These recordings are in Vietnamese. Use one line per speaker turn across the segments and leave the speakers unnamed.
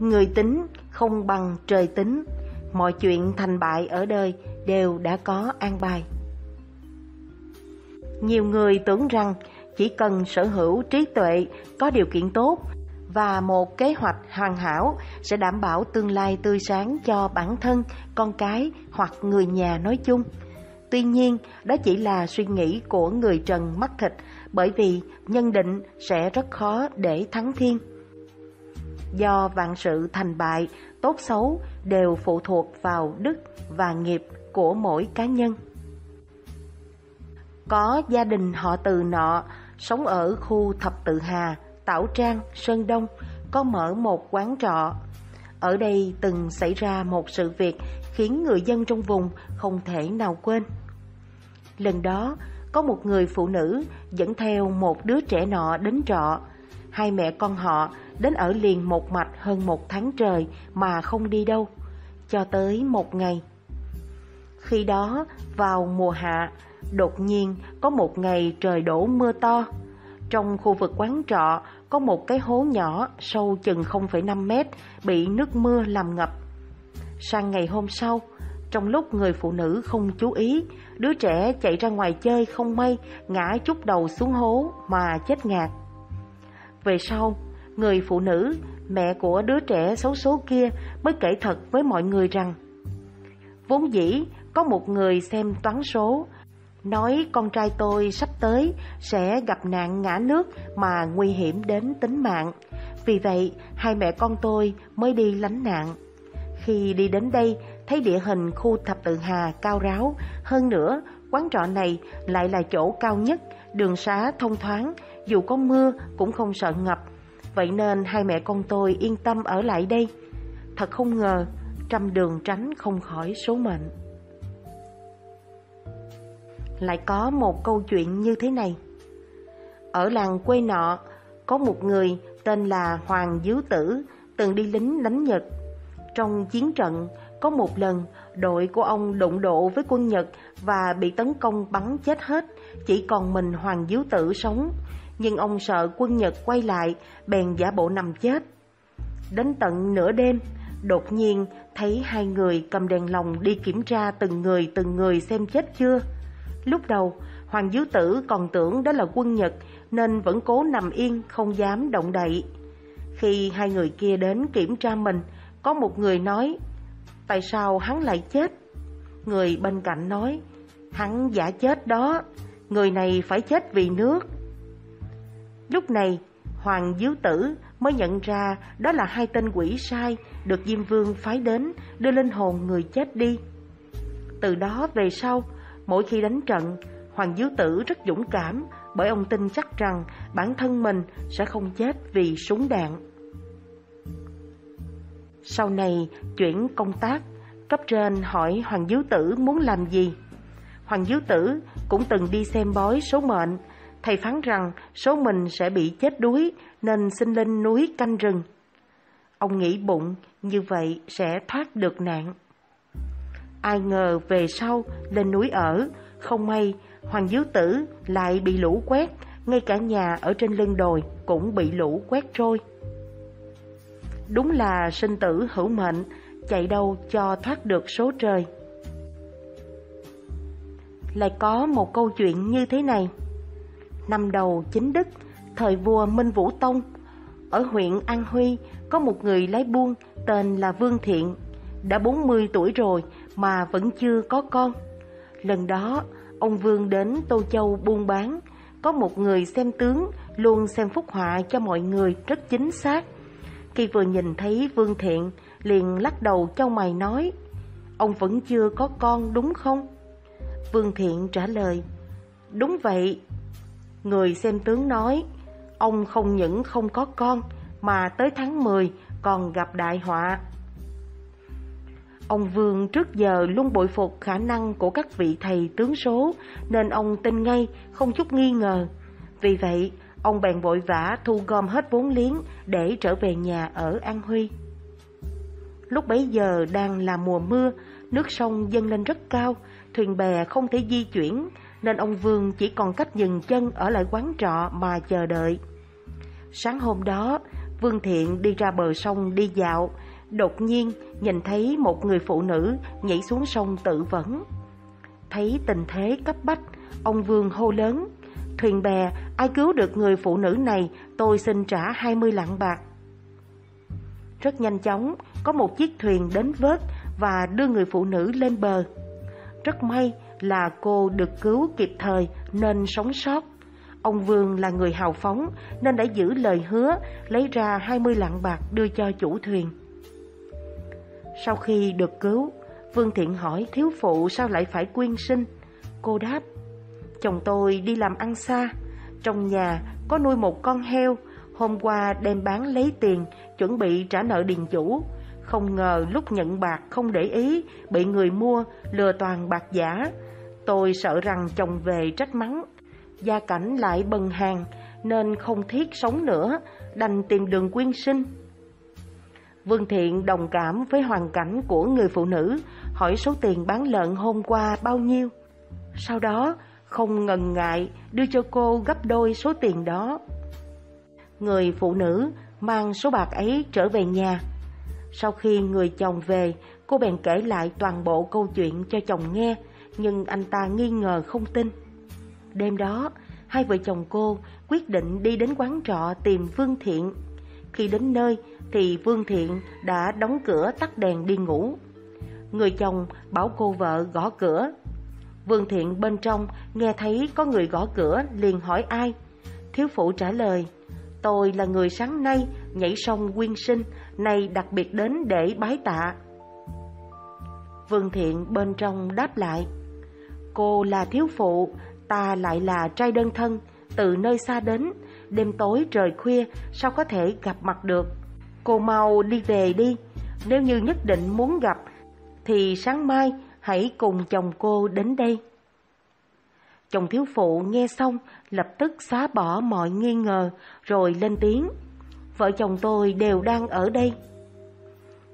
người tính không bằng trời tính mọi chuyện thành bại ở đời đều đã có an bài nhiều người tưởng rằng chỉ cần sở hữu trí tuệ có điều kiện tốt và một kế hoạch hoàn hảo sẽ đảm bảo tương lai tươi sáng cho bản thân con cái hoặc người nhà nói chung tuy nhiên đó chỉ là suy nghĩ của người trần mắt thịt bởi vì nhân định sẽ rất khó để thắng thiên do vạn sự thành bại, tốt xấu đều phụ thuộc vào đức và nghiệp của mỗi cá nhân. Có gia đình họ từ nọ, sống ở khu Thập Tự Hà, Tảo Trang, Sơn Đông, có mở một quán trọ. Ở đây từng xảy ra một sự việc khiến người dân trong vùng không thể nào quên. Lần đó, có một người phụ nữ dẫn theo một đứa trẻ nọ đến trọ. Hai mẹ con họ đến ở liền một mạch hơn một tháng trời mà không đi đâu, cho tới một ngày. Khi đó, vào mùa hạ, đột nhiên có một ngày trời đổ mưa to. Trong khu vực quán trọ có một cái hố nhỏ sâu chừng 0,5 mét bị nước mưa làm ngập. Sang ngày hôm sau, trong lúc người phụ nữ không chú ý, đứa trẻ chạy ra ngoài chơi không may ngã chút đầu xuống hố mà chết ngạt. Về sau, người phụ nữ, mẹ của đứa trẻ xấu số kia mới kể thật với mọi người rằng Vốn dĩ có một người xem toán số Nói con trai tôi sắp tới sẽ gặp nạn ngã nước mà nguy hiểm đến tính mạng Vì vậy hai mẹ con tôi mới đi lánh nạn Khi đi đến đây thấy địa hình khu thập tự hà cao ráo Hơn nữa quán trọ này lại là chỗ cao nhất Đường xá thông thoáng dù có mưa cũng không sợ ngập Vậy nên hai mẹ con tôi yên tâm ở lại đây Thật không ngờ Trăm đường tránh không khỏi số mệnh Lại có một câu chuyện như thế này Ở làng quê nọ Có một người tên là Hoàng Diếu Tử Từng đi lính đánh Nhật Trong chiến trận Có một lần đội của ông đụng độ với quân Nhật Và bị tấn công bắn chết hết Chỉ còn mình Hoàng Diếu Tử sống nhưng ông sợ quân Nhật quay lại, bèn giả bộ nằm chết. Đến tận nửa đêm, đột nhiên thấy hai người cầm đèn lồng đi kiểm tra từng người từng người xem chết chưa. Lúc đầu, Hoàng Dứ Tử còn tưởng đó là quân Nhật nên vẫn cố nằm yên không dám động đậy. Khi hai người kia đến kiểm tra mình, có một người nói, tại sao hắn lại chết? Người bên cạnh nói, hắn giả chết đó, người này phải chết vì nước. Lúc này, Hoàng Diếu Tử mới nhận ra đó là hai tên quỷ sai được Diêm Vương phái đến đưa linh hồn người chết đi. Từ đó về sau, mỗi khi đánh trận, Hoàng Diếu Tử rất dũng cảm bởi ông tin chắc rằng bản thân mình sẽ không chết vì súng đạn. Sau này, chuyển công tác, cấp trên hỏi Hoàng Diếu Tử muốn làm gì. Hoàng Diếu Tử cũng từng đi xem bói số mệnh, thầy phán rằng số mình sẽ bị chết đuối nên xin lên núi canh rừng. Ông nghĩ bụng như vậy sẽ thoát được nạn. Ai ngờ về sau lên núi ở, không may Hoàng Diếu Tử lại bị lũ quét, ngay cả nhà ở trên lưng đồi cũng bị lũ quét trôi. Đúng là sinh tử hữu mệnh, chạy đâu cho thoát được số trời. Lại có một câu chuyện như thế này năm đầu chính đức, thời vua Minh Vũ Tông. Ở huyện An Huy có một người lái buôn tên là Vương Thiện, đã 40 tuổi rồi mà vẫn chưa có con. Lần đó, ông Vương đến Tô Châu buôn bán, có một người xem tướng luôn xem phúc họa cho mọi người rất chính xác. Khi vừa nhìn thấy Vương Thiện, liền lắc đầu cho mày nói, ông vẫn chưa có con đúng không? Vương Thiện trả lời, đúng vậy, Người xem tướng nói, ông không những không có con mà tới tháng 10 còn gặp đại họa. Ông Vương trước giờ luôn bội phục khả năng của các vị thầy tướng số nên ông tin ngay, không chút nghi ngờ. Vì vậy, ông bèn vội vã thu gom hết vốn liếng để trở về nhà ở An Huy. Lúc bấy giờ đang là mùa mưa, nước sông dâng lên rất cao, thuyền bè không thể di chuyển, nên ông Vương chỉ còn cách dừng chân ở lại quán trọ mà chờ đợi. Sáng hôm đó, Vương Thiện đi ra bờ sông đi dạo, đột nhiên nhìn thấy một người phụ nữ nhảy xuống sông tự vẫn. Thấy tình thế cấp bách, ông Vương hô lớn, thuyền bè, ai cứu được người phụ nữ này, tôi xin trả 20 lạng bạc. Rất nhanh chóng, có một chiếc thuyền đến vớt và đưa người phụ nữ lên bờ. Rất may, là cô được cứu kịp thời nên sống sót. Ông Vương là người hào phóng nên đã giữ lời hứa lấy ra 20 lạng bạc đưa cho chủ thuyền. Sau khi được cứu, Vương Thiện hỏi thiếu phụ sao lại phải quyên sinh. Cô đáp, chồng tôi đi làm ăn xa, trong nhà có nuôi một con heo, hôm qua đem bán lấy tiền, chuẩn bị trả nợ điền chủ. Không ngờ lúc nhận bạc không để ý, bị người mua lừa toàn bạc giả, Tôi sợ rằng chồng về trách mắng, gia cảnh lại bần hàng nên không thiết sống nữa, đành tìm đường quyên sinh. Vương Thiện đồng cảm với hoàn cảnh của người phụ nữ, hỏi số tiền bán lợn hôm qua bao nhiêu. Sau đó, không ngần ngại đưa cho cô gấp đôi số tiền đó. Người phụ nữ mang số bạc ấy trở về nhà. Sau khi người chồng về, cô bèn kể lại toàn bộ câu chuyện cho chồng nghe nhưng anh ta nghi ngờ không tin. Đêm đó, hai vợ chồng cô quyết định đi đến quán trọ tìm Vương Thiện. Khi đến nơi thì Vương Thiện đã đóng cửa tắt đèn đi ngủ. Người chồng bảo cô vợ gõ cửa. Vương Thiện bên trong nghe thấy có người gõ cửa liền hỏi ai. Thiếu phụ trả lời, tôi là người sáng nay nhảy sông quyên sinh, nay đặc biệt đến để bái tạ. Vương Thiện bên trong đáp lại, Cô là thiếu phụ, ta lại là trai đơn thân, từ nơi xa đến, đêm tối trời khuya sao có thể gặp mặt được. Cô mau đi về đi, nếu như nhất định muốn gặp thì sáng mai hãy cùng chồng cô đến đây. Chồng thiếu phụ nghe xong lập tức xóa bỏ mọi nghi ngờ rồi lên tiếng. Vợ chồng tôi đều đang ở đây.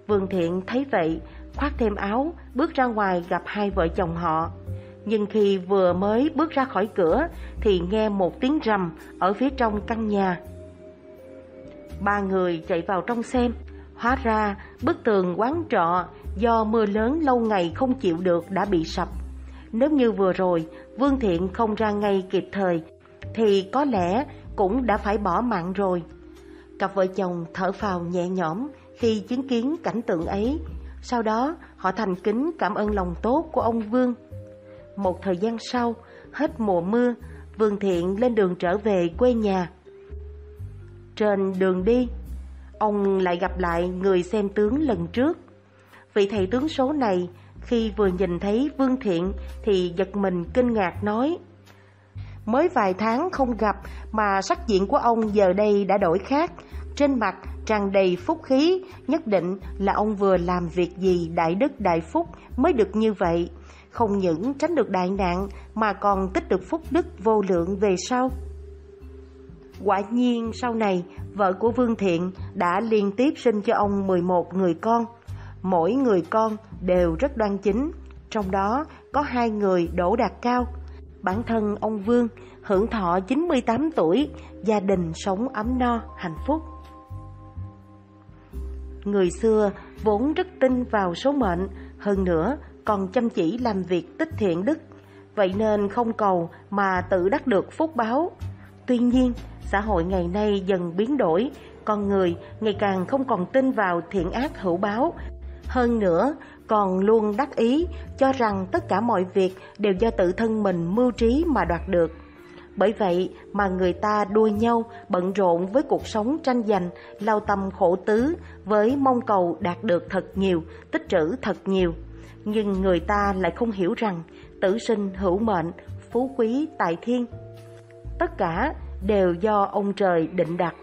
Vương Thiện thấy vậy, khoác thêm áo, bước ra ngoài gặp hai vợ chồng họ nhưng khi vừa mới bước ra khỏi cửa thì nghe một tiếng rầm ở phía trong căn nhà. Ba người chạy vào trong xem, hóa ra bức tường quán trọ do mưa lớn lâu ngày không chịu được đã bị sập. Nếu như vừa rồi Vương Thiện không ra ngay kịp thời thì có lẽ cũng đã phải bỏ mạng rồi. Cặp vợ chồng thở phào nhẹ nhõm khi chứng kiến cảnh tượng ấy. Sau đó họ thành kính cảm ơn lòng tốt của ông Vương một thời gian sau, hết mùa mưa, Vương Thiện lên đường trở về quê nhà. Trên đường đi, ông lại gặp lại người xem tướng lần trước. Vị thầy tướng số này khi vừa nhìn thấy Vương Thiện thì giật mình kinh ngạc nói Mới vài tháng không gặp mà sắc diện của ông giờ đây đã đổi khác Trên mặt tràn đầy phúc khí Nhất định là ông vừa làm việc gì đại đức đại phúc mới được như vậy không những tránh được đại nạn mà còn tích được phúc đức vô lượng về sau. Quả nhiên sau này, vợ của Vương Thiện đã liên tiếp sinh cho ông 11 người con. Mỗi người con đều rất đoan chính, trong đó có hai người đỗ đạt cao. Bản thân ông Vương hưởng thọ 98 tuổi, gia đình sống ấm no, hạnh phúc. Người xưa vốn rất tin vào số mệnh, hơn nữa còn chăm chỉ làm việc tích thiện đức, vậy nên không cầu mà tự đắc được phúc báo. Tuy nhiên, xã hội ngày nay dần biến đổi, con người ngày càng không còn tin vào thiện ác hữu báo. Hơn nữa, còn luôn đắc ý cho rằng tất cả mọi việc đều do tự thân mình mưu trí mà đoạt được. Bởi vậy mà người ta đua nhau bận rộn với cuộc sống tranh giành, lao tâm khổ tứ với mong cầu đạt được thật nhiều, tích trữ thật nhiều nhưng người ta lại không hiểu rằng tử sinh hữu mệnh, phú quý tại thiên. Tất cả đều do ông trời định đặt.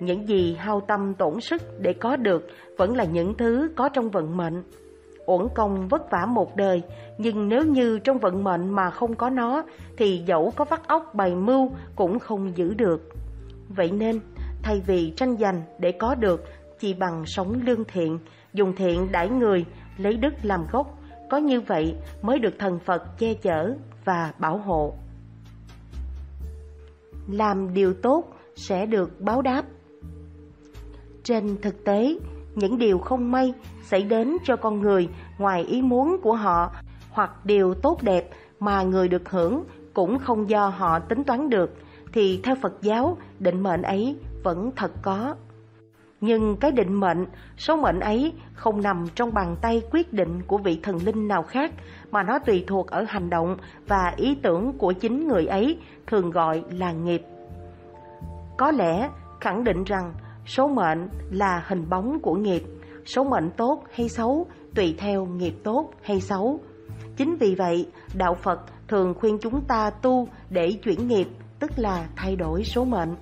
Những gì hao tâm tổn sức để có được vẫn là những thứ có trong vận mệnh. Uổng công vất vả một đời, nhưng nếu như trong vận mệnh mà không có nó thì dẫu có vắt óc bày mưu cũng không giữ được. Vậy nên, thay vì tranh giành để có được, chỉ bằng sống lương thiện, dùng thiện đãi người lấy đức làm gốc, có như vậy mới được thần Phật che chở và bảo hộ. Làm điều tốt sẽ được báo đáp. Trên thực tế, những điều không may xảy đến cho con người ngoài ý muốn của họ hoặc điều tốt đẹp mà người được hưởng cũng không do họ tính toán được thì theo Phật giáo định mệnh ấy vẫn thật có nhưng cái định mệnh, số mệnh ấy không nằm trong bàn tay quyết định của vị thần linh nào khác mà nó tùy thuộc ở hành động và ý tưởng của chính người ấy, thường gọi là nghiệp. Có lẽ khẳng định rằng số mệnh là hình bóng của nghiệp, số mệnh tốt hay xấu tùy theo nghiệp tốt hay xấu. Chính vì vậy, đạo Phật thường khuyên chúng ta tu để chuyển nghiệp, tức là thay đổi số mệnh.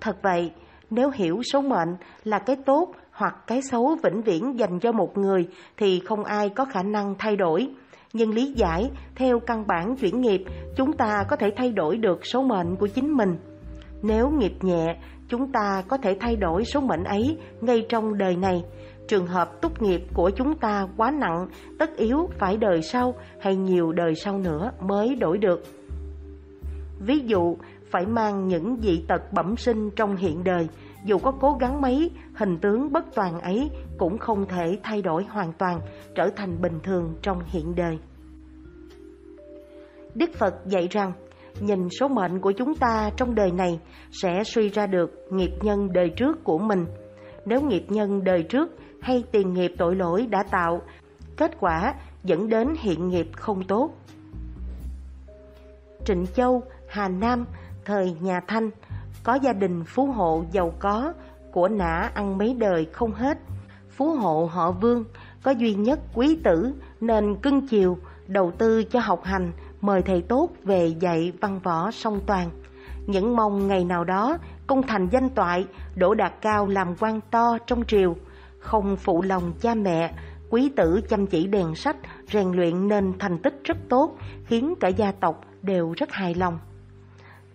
Thật vậy, nếu hiểu số mệnh là cái tốt hoặc cái xấu vĩnh viễn dành cho một người thì không ai có khả năng thay đổi. Nhưng lý giải theo căn bản chuyển nghiệp, chúng ta có thể thay đổi được số mệnh của chính mình. Nếu nghiệp nhẹ, chúng ta có thể thay đổi số mệnh ấy ngay trong đời này. Trường hợp tốt nghiệp của chúng ta quá nặng, tất yếu phải đời sau hay nhiều đời sau nữa mới đổi được. Ví dụ, phải mang những dị tật bẩm sinh trong hiện đời – dù có cố gắng mấy, hình tướng bất toàn ấy cũng không thể thay đổi hoàn toàn, trở thành bình thường trong hiện đời. Đức Phật dạy rằng, nhìn số mệnh của chúng ta trong đời này sẽ suy ra được nghiệp nhân đời trước của mình. Nếu nghiệp nhân đời trước hay tiền nghiệp tội lỗi đã tạo, kết quả dẫn đến hiện nghiệp không tốt. Trịnh Châu, Hà Nam, thời nhà Thanh có gia đình phú hộ giàu có, của nã ăn mấy đời không hết. Phú hộ họ Vương có duy nhất quý tử nên cưng chiều, đầu tư cho học hành, mời thầy tốt về dạy văn võ song toàn. Những mong ngày nào đó công thành danh toại, đỗ đạt cao làm quan to trong triều, không phụ lòng cha mẹ, quý tử chăm chỉ đèn sách, rèn luyện nên thành tích rất tốt, khiến cả gia tộc đều rất hài lòng.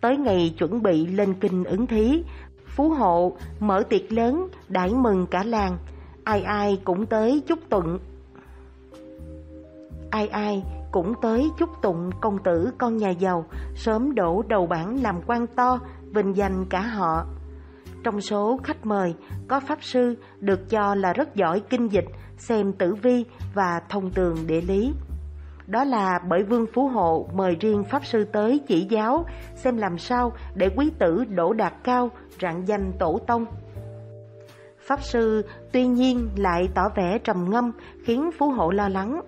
Tới ngày chuẩn bị lên kinh ứng thí, Phú Hộ mở tiệc lớn đãi mừng cả làng, ai ai cũng tới chúc tụng. Ai ai cũng tới chúc tụng công tử con nhà giàu sớm đổ đầu bảng làm quan to, vinh danh cả họ. Trong số khách mời có pháp sư được cho là rất giỏi kinh dịch, xem tử vi và thông tường địa lý đó là bởi Vương Phú Hộ mời riêng Pháp Sư tới chỉ giáo xem làm sao để quý tử đỗ đạt cao, rạng danh tổ tông. Pháp Sư tuy nhiên lại tỏ vẻ trầm ngâm khiến Phú Hộ lo lắng.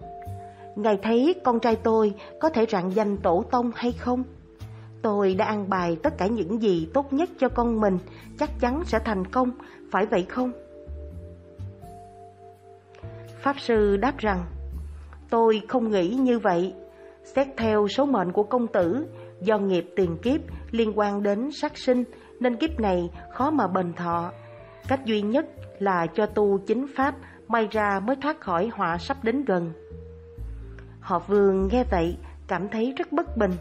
Ngài thấy con trai tôi có thể rạng danh tổ tông hay không? Tôi đã an bài tất cả những gì tốt nhất cho con mình, chắc chắn sẽ thành công, phải vậy không? Pháp Sư đáp rằng, Tôi không nghĩ như vậy. Xét theo số mệnh của công tử, do nghiệp tiền kiếp liên quan đến sát sinh nên kiếp này khó mà bền thọ. Cách duy nhất là cho tu chính pháp, may ra mới thoát khỏi họa sắp đến gần. Họ vương nghe vậy, cảm thấy rất bất bình.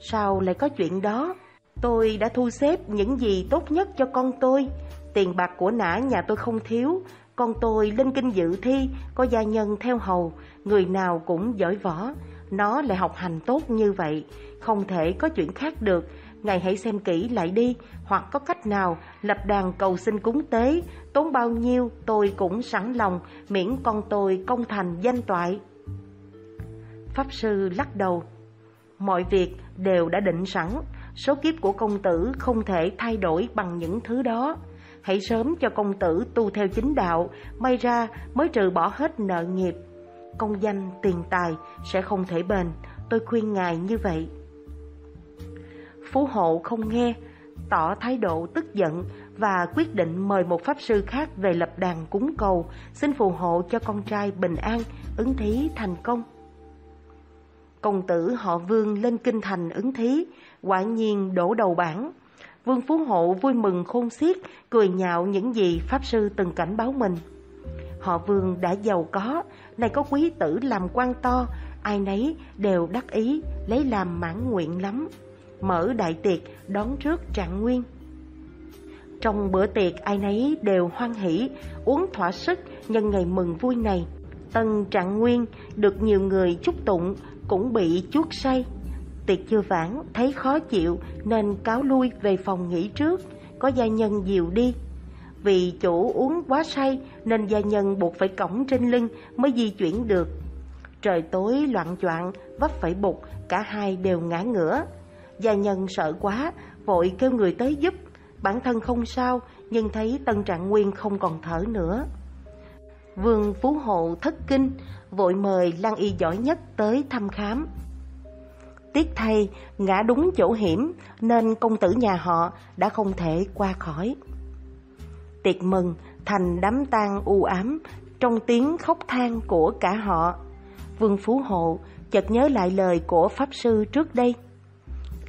Sao lại có chuyện đó? Tôi đã thu xếp những gì tốt nhất cho con tôi. Tiền bạc của nã nhà tôi không thiếu, con tôi lên kinh dự thi, có gia nhân theo hầu, người nào cũng giỏi võ, nó lại học hành tốt như vậy, không thể có chuyện khác được, ngài hãy xem kỹ lại đi, hoặc có cách nào lập đàn cầu xin cúng tế, tốn bao nhiêu tôi cũng sẵn lòng, miễn con tôi công thành danh toại. Pháp sư lắc đầu, mọi việc đều đã định sẵn, số kiếp của công tử không thể thay đổi bằng những thứ đó. Hãy sớm cho công tử tu theo chính đạo, may ra mới trừ bỏ hết nợ nghiệp công danh tiền tài sẽ không thể bền tôi khuyên ngài như vậy phú hộ không nghe tỏ thái độ tức giận và quyết định mời một pháp sư khác về lập đàn cúng cầu xin phù hộ cho con trai bình an ứng thí thành công công tử họ vương lên kinh thành ứng thí quả nhiên đổ đầu bảng vương phú hộ vui mừng khôn xiết cười nhạo những gì pháp sư từng cảnh báo mình Họ Vương đã giàu có, này có quý tử làm quan to, ai nấy đều đắc ý, lấy làm mãn nguyện lắm. Mở đại tiệc đón trước trạng nguyên. Trong bữa tiệc ai nấy đều hoan hỷ, uống thỏa sức nhân ngày mừng vui này. Tân trạng nguyên được nhiều người chúc tụng cũng bị chuốt say. Tiệc chưa vãn thấy khó chịu nên cáo lui về phòng nghỉ trước, có gia nhân dìu đi. Vì chủ uống quá say nên gia nhân buộc phải cõng trên lưng mới di chuyển được. Trời tối loạn choạng, vấp phải bụt, cả hai đều ngã ngửa. Gia nhân sợ quá, vội kêu người tới giúp. Bản thân không sao, nhưng thấy Tân Trạng Nguyên không còn thở nữa. Vương Phú Hộ thất kinh, vội mời Lan Y giỏi nhất tới thăm khám. Tiếc thay, ngã đúng chỗ hiểm nên công tử nhà họ đã không thể qua khỏi tiệc mừng thành đám tang u ám trong tiếng khóc than của cả họ vương phú hộ chợt nhớ lại lời của pháp sư trước đây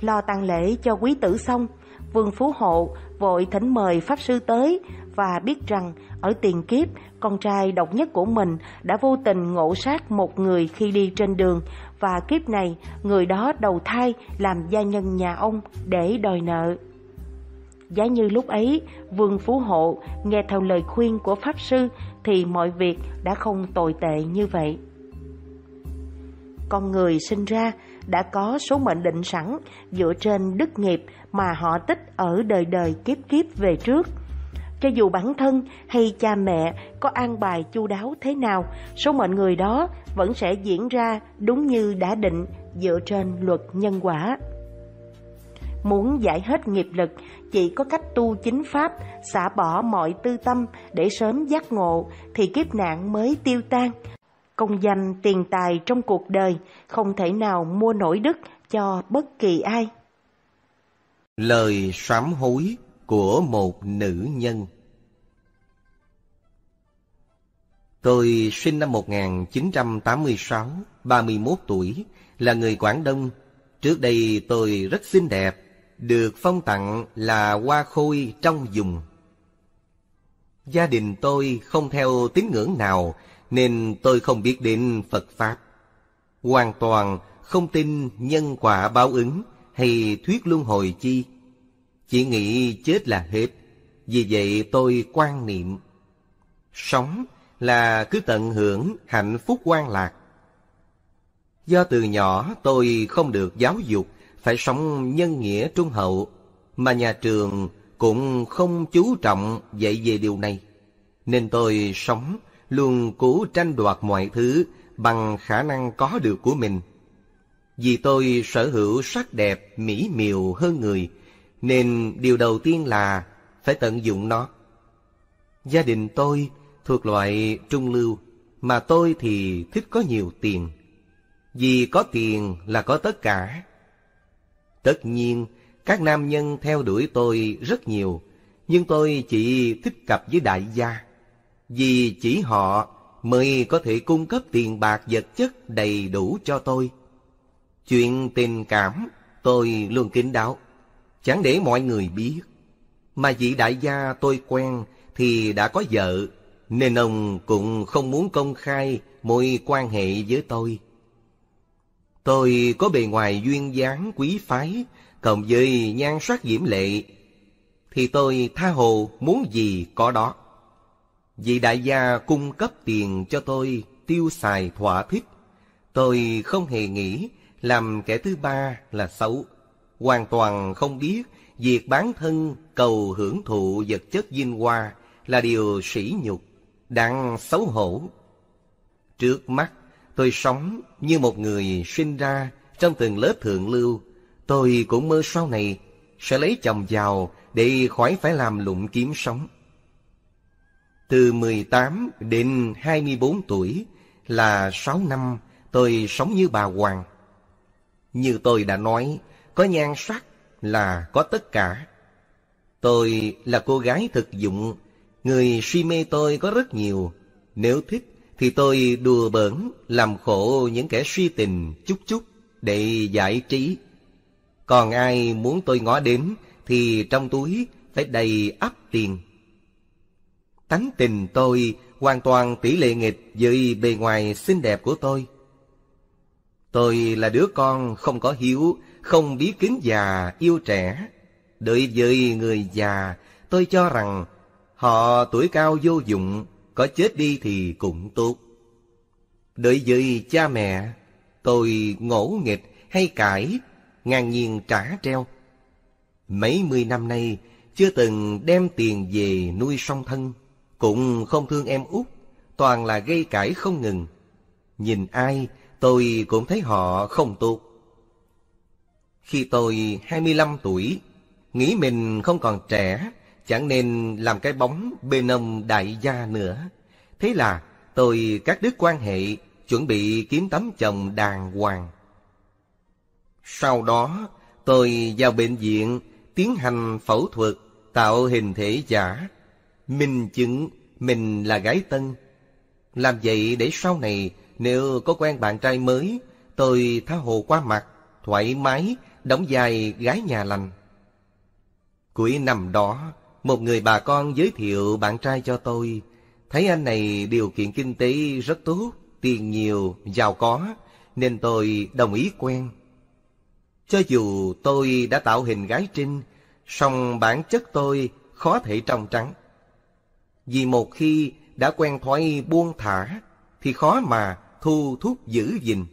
lo tang lễ cho quý tử xong vương phú hộ vội thỉnh mời pháp sư tới và biết rằng ở tiền kiếp con trai độc nhất của mình đã vô tình ngộ sát một người khi đi trên đường và kiếp này người đó đầu thai làm gia nhân nhà ông để đòi nợ Giá như lúc ấy, Vương Phú Hộ nghe theo lời khuyên của Pháp Sư thì mọi việc đã không tồi tệ như vậy. Con người sinh ra đã có số mệnh định sẵn dựa trên đức nghiệp mà họ tích ở đời đời kiếp kiếp về trước. Cho dù bản thân hay cha mẹ có an bài chu đáo thế nào, số mệnh người đó vẫn sẽ diễn ra đúng như đã định dựa trên luật nhân quả. Muốn giải hết nghiệp lực, chỉ có cách tu chính pháp, xả bỏ mọi tư tâm để sớm giác ngộ thì kiếp nạn mới tiêu tan. Công danh tiền tài trong cuộc đời không thể nào mua nổi đức cho bất kỳ ai.
Lời sám hối của một nữ nhân Tôi sinh năm 1986, 31 tuổi, là người Quảng Đông. Trước đây tôi rất xinh đẹp, được phong tặng là hoa khôi trong dùng. Gia đình tôi không theo tín ngưỡng nào, nên tôi không biết đến Phật Pháp. Hoàn toàn không tin nhân quả báo ứng hay thuyết luân hồi chi. Chỉ nghĩ chết là hết, vì vậy tôi quan niệm. Sống là cứ tận hưởng hạnh phúc quan lạc. Do từ nhỏ tôi không được giáo dục phải sống nhân nghĩa trung hậu, mà nhà trường cũng không chú trọng dạy về điều này. Nên tôi sống luôn cố tranh đoạt mọi thứ bằng khả năng có được của mình. Vì tôi sở hữu sắc đẹp mỹ miều hơn người, nên điều đầu tiên là phải tận dụng nó. Gia đình tôi thuộc loại trung lưu, mà tôi thì thích có nhiều tiền. Vì có tiền là có tất cả, Tất nhiên, các nam nhân theo đuổi tôi rất nhiều, nhưng tôi chỉ thích cặp với đại gia. Vì chỉ họ mới có thể cung cấp tiền bạc vật chất đầy đủ cho tôi. Chuyện tình cảm tôi luôn kín đáo, chẳng để mọi người biết. Mà vị đại gia tôi quen thì đã có vợ, nên ông cũng không muốn công khai mối quan hệ với tôi. Tôi có bề ngoài duyên dáng quý phái, cộng với nhan sắc diễm lệ, thì tôi tha hồ muốn gì có đó. vị đại gia cung cấp tiền cho tôi tiêu xài thỏa thích, tôi không hề nghĩ làm kẻ thứ ba là xấu, hoàn toàn không biết việc bán thân cầu hưởng thụ vật chất vinh hoa là điều sỉ nhục, đặng xấu hổ. Trước mắt tôi sống như một người sinh ra trong từng lớp thượng lưu, tôi cũng mơ sau này sẽ lấy chồng giàu để khỏi phải làm lụng kiếm sống. Từ mười tám đến hai mươi bốn tuổi là sáu năm tôi sống như bà Hoàng. Như tôi đã nói, có nhan sắc là có tất cả. Tôi là cô gái thực dụng, người si mê tôi có rất nhiều. Nếu thích thì tôi đùa bỡn làm khổ những kẻ suy tình chút chút để giải trí. Còn ai muốn tôi ngó đến thì trong túi phải đầy ắp tiền. Tánh tình tôi hoàn toàn tỷ lệ nghịch với bề ngoài xinh đẹp của tôi. Tôi là đứa con không có hiếu, không biết kính già yêu trẻ. Đối với người già, tôi cho rằng họ tuổi cao vô dụng, có chết đi thì cũng tốt. Đối với cha mẹ, tôi ngỗ nghịch hay cãi, ngang nhiên trả treo. Mấy mươi năm nay, chưa từng đem tiền về nuôi song thân, cũng không thương em út, toàn là gây cãi không ngừng. Nhìn ai, tôi cũng thấy họ không tốt. Khi tôi 25 tuổi, nghĩ mình không còn trẻ, chẳng nên làm cái bóng bê nông đại gia nữa. Thế là tôi các đứa quan hệ chuẩn bị kiếm tấm chồng đàng hoàng. Sau đó, tôi vào bệnh viện tiến hành phẫu thuật tạo hình thể giả, minh chứng mình là gái tân. Làm vậy để sau này nếu có quen bạn trai mới, tôi tha hồ qua mặt, thoải mái, đóng vai gái nhà lành. Cuối năm đó, một người bà con giới thiệu bạn trai cho tôi, thấy anh này điều kiện kinh tế rất tốt, tiền nhiều, giàu có, nên tôi đồng ý quen. Cho dù tôi đã tạo hình gái trinh, song bản chất tôi khó thể trong trắng. Vì một khi đã quen thói buông thả, thì khó mà thu thúc giữ gìn.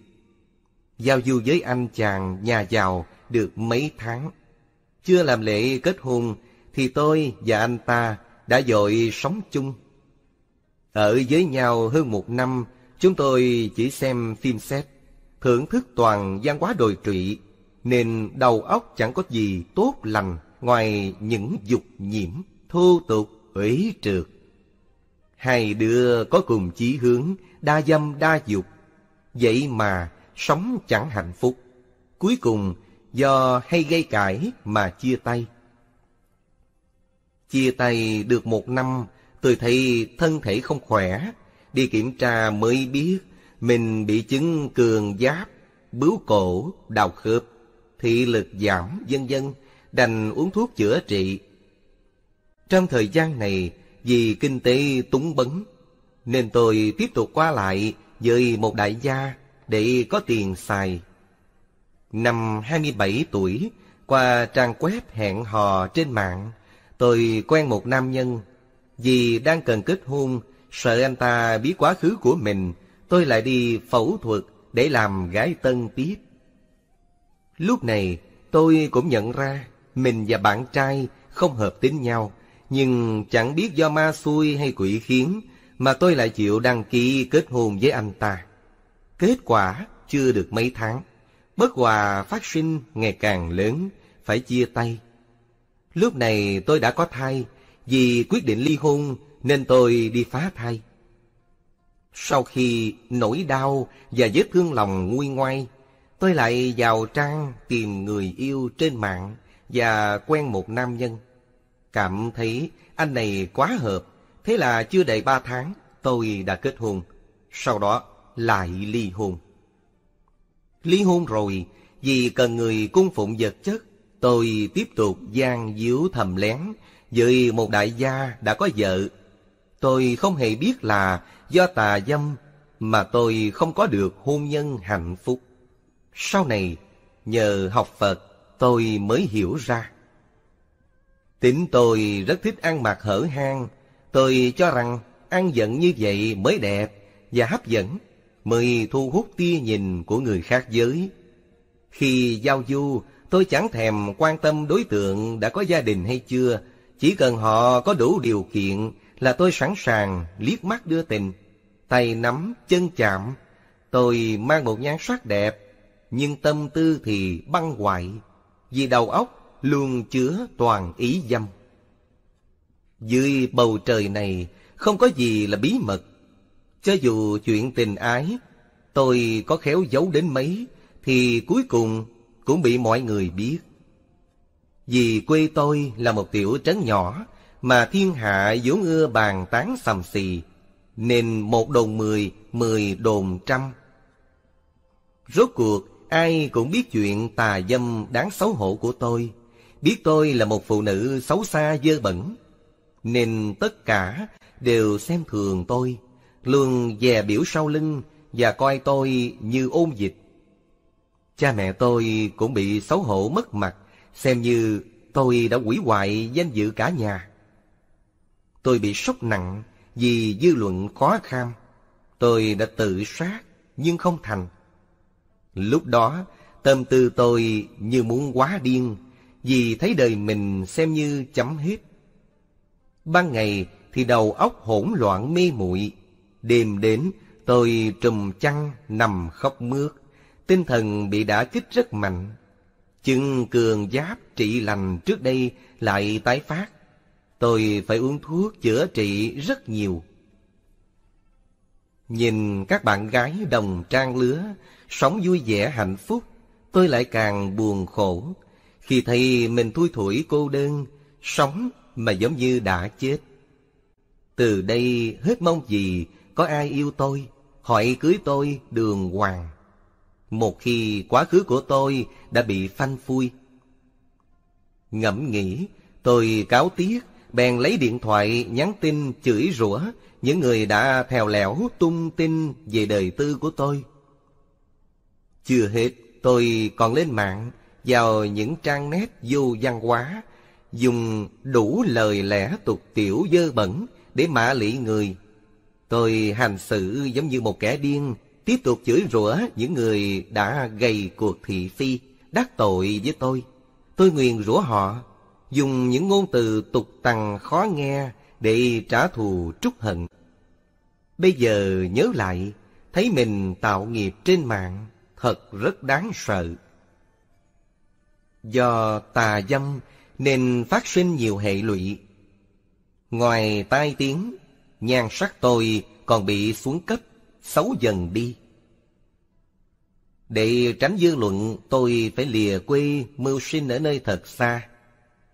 Giao du với anh chàng nhà giàu được mấy tháng. Chưa làm lễ kết hôn thì tôi và anh ta đã dội sống chung. Ở với nhau hơn một năm, chúng tôi chỉ xem phim xét, thưởng thức toàn văn hóa đồi trụy, nên đầu óc chẳng có gì tốt lành ngoài những dục nhiễm, thô tục, ủy trượt. Hai đứa có cùng chí hướng, đa dâm đa dục. Vậy mà sống chẳng hạnh phúc. Cuối cùng do hay gây cãi mà chia tay. Chia tay được một năm, tôi thấy thân thể không khỏe. Đi kiểm tra mới biết mình bị chứng cường giáp, bướu cổ, đau khớp, thị lực giảm, vân vân đành uống thuốc chữa trị. Trong thời gian này, vì kinh tế túng bấn, nên tôi tiếp tục qua lại với một đại gia để có tiền xài. Năm 27 tuổi, qua trang web hẹn hò trên mạng, Tôi quen một nam nhân, vì đang cần kết hôn, sợ anh ta biết quá khứ của mình, tôi lại đi phẫu thuật để làm gái tân tiếp. Lúc này, tôi cũng nhận ra mình và bạn trai không hợp tính nhau, nhưng chẳng biết do ma xui hay quỷ khiến mà tôi lại chịu đăng ký kết hôn với anh ta. Kết quả chưa được mấy tháng, bất hòa phát sinh ngày càng lớn, phải chia tay. Lúc này tôi đã có thai, vì quyết định ly hôn nên tôi đi phá thai. Sau khi nỗi đau và vết thương lòng nguôi ngoai, tôi lại vào trang tìm người yêu trên mạng và quen một nam nhân. Cảm thấy anh này quá hợp, thế là chưa đầy ba tháng tôi đã kết hôn, sau đó lại ly hôn. Ly hôn rồi vì cần người cung phụng vật chất Tôi tiếp tục gian díu thầm lén với một đại gia đã có vợ. Tôi không hề biết là do tà dâm mà tôi không có được hôn nhân hạnh phúc. Sau này, nhờ học Phật, tôi mới hiểu ra. Tính tôi rất thích ăn mặc hở hang. Tôi cho rằng ăn giận như vậy mới đẹp và hấp dẫn, mới thu hút tia nhìn của người khác giới. Khi giao du, Tôi chẳng thèm quan tâm đối tượng đã có gia đình hay chưa, chỉ cần họ có đủ điều kiện là tôi sẵn sàng liếc mắt đưa tình, tay nắm, chân chạm. Tôi mang một nhan sắc đẹp, nhưng tâm tư thì băng hoại, vì đầu óc luôn chứa toàn ý dâm. Dưới bầu trời này không có gì là bí mật. Cho dù chuyện tình ái, tôi có khéo giấu đến mấy, thì cuối cùng cũng bị mọi người biết. Vì quê tôi là một tiểu trấn nhỏ mà thiên hạ vốn ưa bàn tán sầm xì, nên một đồn mười, mười đồn trăm. Rốt cuộc, ai cũng biết chuyện tà dâm đáng xấu hổ của tôi, biết tôi là một phụ nữ xấu xa dơ bẩn, nên tất cả đều xem thường tôi, luôn dè biểu sau lưng và coi tôi như ôn dịch. Cha mẹ tôi cũng bị xấu hổ mất mặt, xem như tôi đã hủy hoại danh dự cả nhà. Tôi bị sốc nặng vì dư luận khó kham. Tôi đã tự sát nhưng không thành. Lúc đó, tâm tư tôi như muốn quá điên vì thấy đời mình xem như chấm hết. Ban ngày thì đầu óc hỗn loạn mê muội, đêm đến tôi trùm chăn nằm khóc mướt. Tinh thần bị đả kích rất mạnh. Chừng cường giáp trị lành trước đây lại tái phát. Tôi phải uống thuốc chữa trị rất nhiều. Nhìn các bạn gái đồng trang lứa, sống vui vẻ hạnh phúc, tôi lại càng buồn khổ. Khi thấy mình thui thủi cô đơn, sống mà giống như đã chết. Từ đây hết mong gì có ai yêu tôi, hỏi cưới tôi đường hoàng một khi quá khứ của tôi đã bị phanh phui. Ngẫm nghĩ, tôi cáo tiếc, bèn lấy điện thoại nhắn tin chửi rủa những người đã theo lẻo tung tin về đời tư của tôi. Chưa hết, tôi còn lên mạng vào những trang nét vô văn hóa, dùng đủ lời lẽ tục tiểu dơ bẩn để mã lị người. Tôi hành xử giống như một kẻ điên tiếp tục chửi rủa những người đã gây cuộc thị phi, đắc tội với tôi. Tôi nguyện rủa họ, dùng những ngôn từ tục tằng khó nghe để trả thù trút hận. Bây giờ nhớ lại, thấy mình tạo nghiệp trên mạng, thật rất đáng sợ. Do tà dâm nên phát sinh nhiều hệ lụy. Ngoài tai tiếng, nhan sắc tôi còn bị xuống cấp xấu dần đi. Để tránh dư luận, tôi phải lìa quê mưu sinh ở nơi thật xa.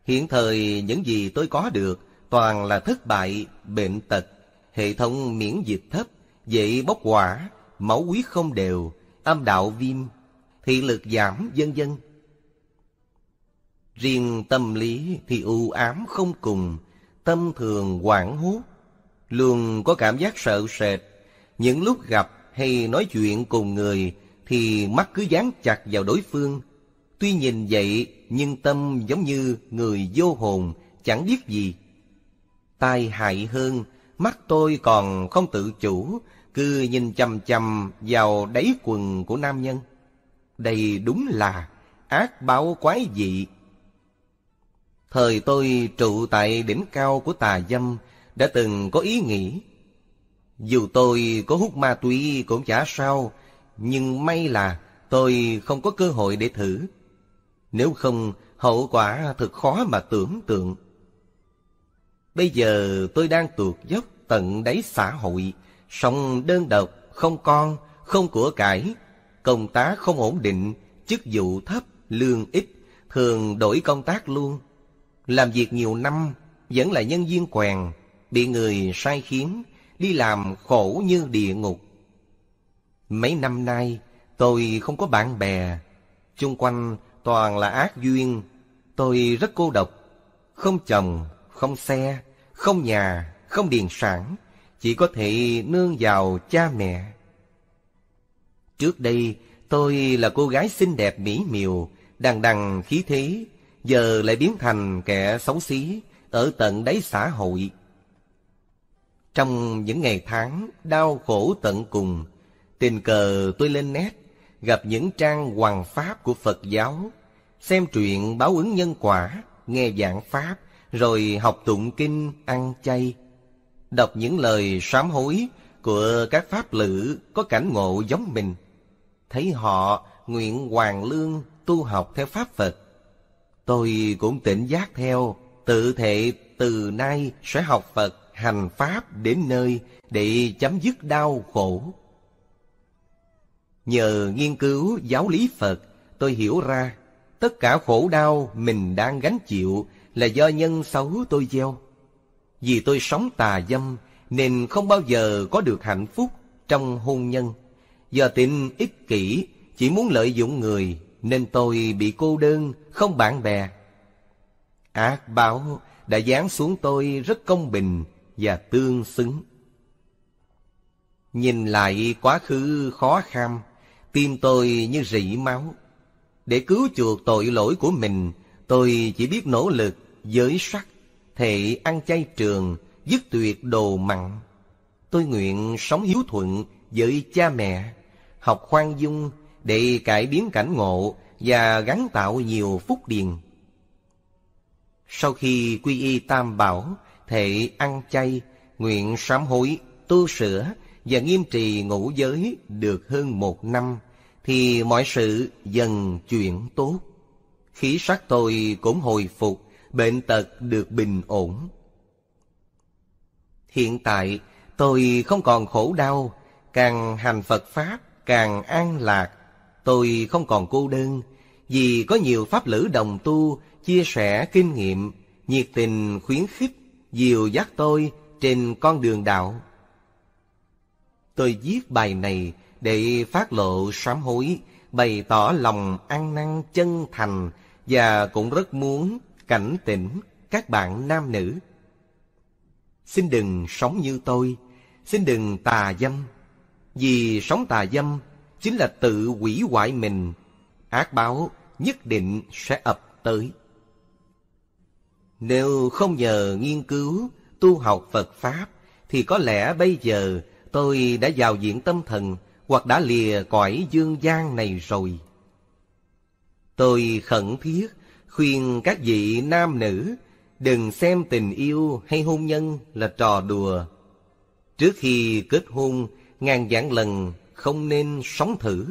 Hiện thời những gì tôi có được toàn là thất bại, bệnh tật, hệ thống miễn dịch thấp, dễ bốc quả, máu huyết không đều, âm đạo viêm, thị lực giảm, vân vân. Riêng tâm lý thì u ám không cùng, tâm thường hoảng hốt, luôn có cảm giác sợ sệt, những lúc gặp hay nói chuyện cùng người thì mắt cứ dán chặt vào đối phương. Tuy nhìn vậy nhưng tâm giống như người vô hồn, chẳng biết gì. Tai hại hơn, mắt tôi còn không tự chủ, cứ nhìn chầm chầm vào đáy quần của nam nhân. Đây đúng là ác báo quái dị. Thời tôi trụ tại đỉnh cao của tà dâm, đã từng có ý nghĩ dù tôi có hút ma túy cũng chả sao, nhưng may là tôi không có cơ hội để thử. Nếu không, hậu quả thật khó mà tưởng tượng. Bây giờ tôi đang tuột dốc tận đáy xã hội, sống đơn độc, không con, không của cải, công tác không ổn định, chức vụ thấp, lương ít, thường đổi công tác luôn. Làm việc nhiều năm, vẫn là nhân viên quèn, bị người sai khiến, đi làm khổ như địa ngục. Mấy năm nay, tôi không có bạn bè, chung quanh toàn là ác duyên, tôi rất cô độc, không chồng, không xe, không nhà, không điền sản, chỉ có thể nương vào cha mẹ. Trước đây, tôi là cô gái xinh đẹp mỹ miều, đằng đằng khí thế, giờ lại biến thành kẻ xấu xí, ở tận đáy xã hội, trong những ngày tháng đau khổ tận cùng, tình cờ tôi lên nét, gặp những trang hoàng pháp của Phật giáo, xem truyện báo ứng nhân quả, nghe giảng pháp, rồi học tụng kinh, ăn chay. Đọc những lời sám hối của các pháp lữ có cảnh ngộ giống mình. Thấy họ nguyện hoàng lương tu học theo pháp Phật. Tôi cũng tỉnh giác theo, tự thệ từ nay sẽ học Phật hành pháp đến nơi để chấm dứt đau khổ. Nhờ nghiên cứu giáo lý Phật, tôi hiểu ra tất cả khổ đau mình đang gánh chịu là do nhân xấu tôi gieo. Vì tôi sống tà dâm nên không bao giờ có được hạnh phúc trong hôn nhân. Do tình ích kỷ, chỉ muốn lợi dụng người nên tôi bị cô đơn, không bạn bè. Ác báo đã giáng xuống tôi rất công bình và tương xứng. Nhìn lại quá khứ khó kham, tim tôi như rỉ máu. Để cứu chuộc tội lỗi của mình, tôi chỉ biết nỗ lực giới sắc, thệ ăn chay trường, dứt tuyệt đồ mặn. Tôi nguyện sống hiếu thuận với cha mẹ, học khoan dung để cải biến cảnh ngộ và gắn tạo nhiều phúc điền. Sau khi quy y Tam Bảo, thể ăn chay, nguyện sám hối, tu sửa và nghiêm trì ngũ giới được hơn một năm, thì mọi sự dần chuyển tốt. Khí sắc tôi cũng hồi phục, bệnh tật được bình ổn. Hiện tại, tôi không còn khổ đau, càng hành Phật Pháp, càng an lạc. Tôi không còn cô đơn, vì có nhiều Pháp lữ đồng tu, chia sẻ kinh nghiệm, nhiệt tình khuyến khích dìu dắt tôi trên con đường đạo. Tôi viết bài này để phát lộ sám hối, bày tỏ lòng ăn năn chân thành và cũng rất muốn cảnh tỉnh các bạn nam nữ. Xin đừng sống như tôi, xin đừng tà dâm, vì sống tà dâm chính là tự hủy hoại mình, ác báo nhất định sẽ ập tới. Nếu không nhờ nghiên cứu, tu học Phật Pháp, thì có lẽ bây giờ tôi đã vào diện tâm thần hoặc đã lìa cõi dương gian này rồi. Tôi khẩn thiết khuyên các vị nam nữ đừng xem tình yêu hay hôn nhân là trò đùa. Trước khi kết hôn, ngàn vạn lần không nên sống thử,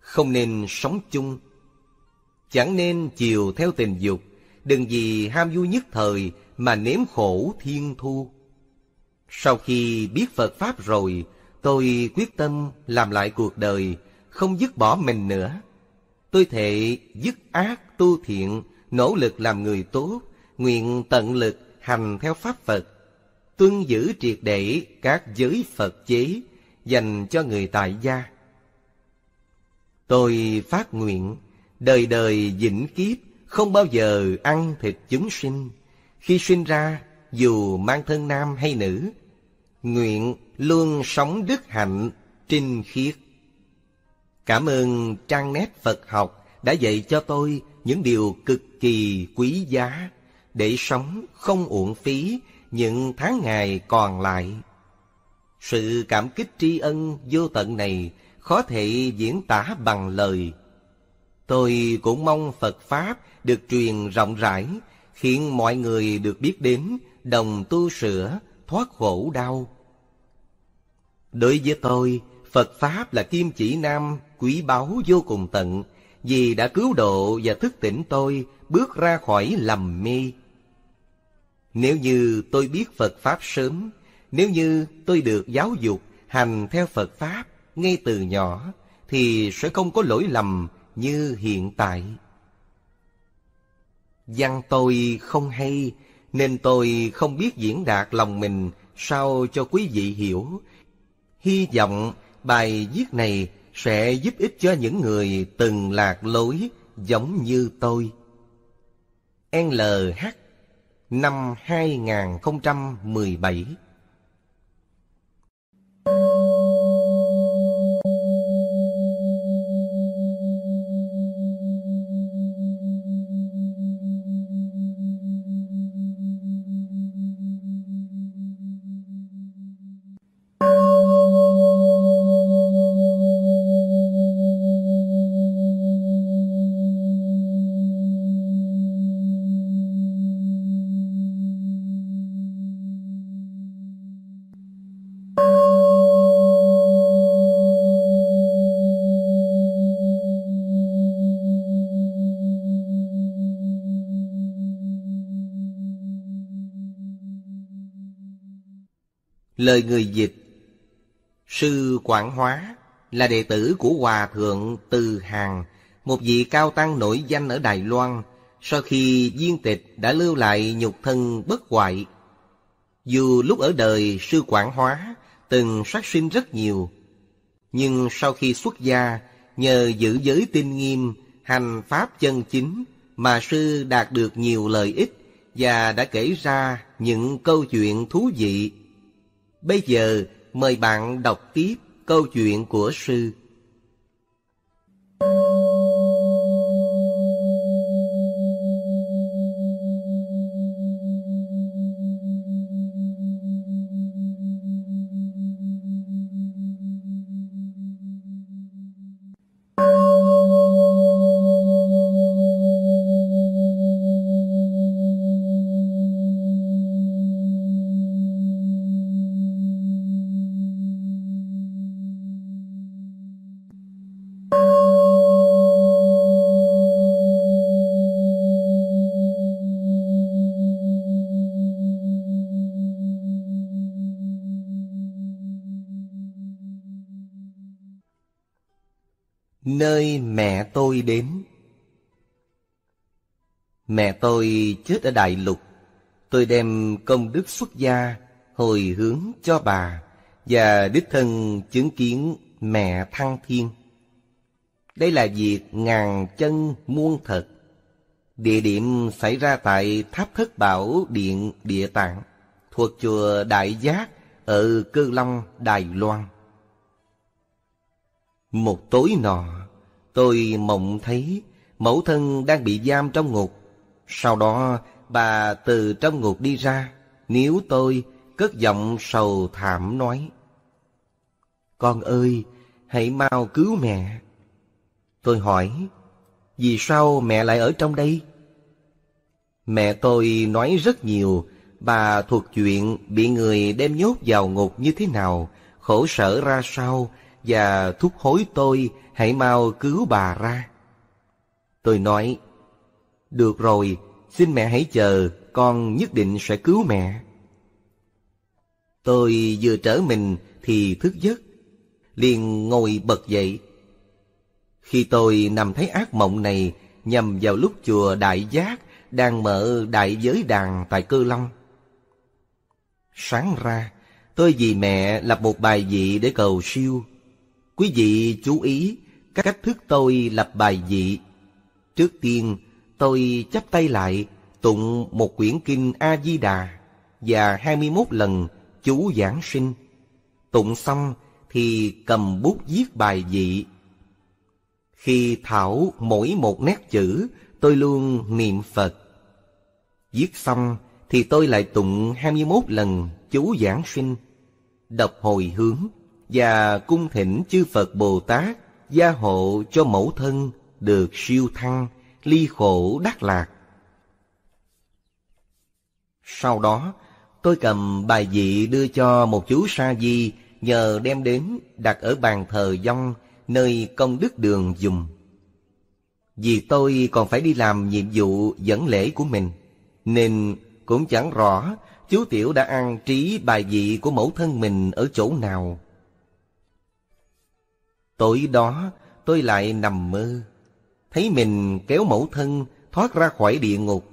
không nên sống chung. Chẳng nên chiều theo tình dục, đừng vì ham vui nhất thời mà nếm khổ thiên thu. Sau khi biết Phật Pháp rồi, tôi quyết tâm làm lại cuộc đời, không dứt bỏ mình nữa. Tôi thệ dứt ác tu thiện, nỗ lực làm người tốt, nguyện tận lực hành theo Pháp Phật, tuân giữ triệt để các giới Phật chế dành cho người tại gia. Tôi phát nguyện, đời đời vĩnh kiếp không bao giờ ăn thịt chúng sinh khi sinh ra dù mang thân nam hay nữ nguyện luôn sống đức hạnh trinh khiết cảm ơn trang nét phật học đã dạy cho tôi những điều cực kỳ quý giá để sống không uổng phí những tháng ngày còn lại sự cảm kích tri ân vô tận này khó thể diễn tả bằng lời Tôi cũng mong Phật Pháp được truyền rộng rãi, khiến mọi người được biết đến, đồng tu sửa, thoát khổ đau. Đối với tôi, Phật Pháp là kim chỉ nam, quý báu vô cùng tận, vì đã cứu độ và thức tỉnh tôi bước ra khỏi lầm mê. Nếu như tôi biết Phật Pháp sớm, nếu như tôi được giáo dục hành theo Phật Pháp ngay từ nhỏ, thì sẽ không có lỗi lầm như hiện tại. Văn tôi không hay, nên tôi không biết diễn đạt lòng mình sao cho quý vị hiểu. Hy vọng bài viết này sẽ giúp ích cho những người từng lạc lối giống như tôi. NLH năm 2017 Lời người dịch Sư Quảng Hóa là đệ tử của Hòa Thượng Từ Hàng, một vị cao tăng nổi danh ở Đài Loan, sau khi viên tịch đã lưu lại nhục thân bất hoại. Dù lúc ở đời Sư Quảng Hóa từng sát sinh rất nhiều, nhưng sau khi xuất gia, nhờ giữ giới tinh nghiêm, hành pháp chân chính, mà Sư đạt được nhiều lợi ích và đã kể ra những câu chuyện thú vị Bây giờ mời bạn đọc tiếp câu chuyện của sư nơi mẹ tôi đến. Mẹ tôi chết ở Đại Lục. Tôi đem công đức xuất gia hồi hướng cho bà và đích thân chứng kiến mẹ thăng thiên. Đây là việc ngàn chân muôn thật. Địa điểm xảy ra tại Tháp Thất Bảo Điện Địa Tạng thuộc chùa Đại Giác ở Cơ Long, Đài Loan. Một tối nọ, Tôi mộng thấy mẫu thân đang bị giam trong ngục. Sau đó bà từ trong ngục đi ra, nếu tôi, cất giọng sầu thảm nói. Con ơi, hãy mau cứu mẹ. Tôi hỏi, vì sao mẹ lại ở trong đây? Mẹ tôi nói rất nhiều, bà thuộc chuyện bị người đem nhốt vào ngục như thế nào, khổ sở ra sao, và thúc hối tôi hãy mau cứu bà ra. Tôi nói, được rồi, xin mẹ hãy chờ, con nhất định sẽ cứu mẹ. Tôi vừa trở mình thì thức giấc, liền ngồi bật dậy. Khi tôi nằm thấy ác mộng này nhằm vào lúc chùa Đại Giác đang mở đại giới đàn tại Cơ Long. Sáng ra, tôi vì mẹ lập một bài vị để cầu siêu. Quý vị chú ý các cách thức tôi lập bài vị Trước tiên, tôi chắp tay lại tụng một quyển kinh A-di-đà và 21 lần chú giảng sinh. Tụng xong thì cầm bút viết bài vị Khi thảo mỗi một nét chữ, tôi luôn niệm Phật. Viết xong thì tôi lại tụng 21 lần chú giảng sinh, đọc hồi hướng và cung thỉnh chư Phật Bồ Tát gia hộ cho mẫu thân được siêu thăng, ly khổ đắc lạc. Sau đó, tôi cầm bài vị đưa cho một chú sa di nhờ đem đến đặt ở bàn thờ dông nơi công đức đường dùng. Vì tôi còn phải đi làm nhiệm vụ dẫn lễ của mình, nên cũng chẳng rõ chú Tiểu đã ăn trí bài vị của mẫu thân mình ở chỗ nào. Tối đó tôi lại nằm mơ. Thấy mình kéo mẫu thân thoát ra khỏi địa ngục.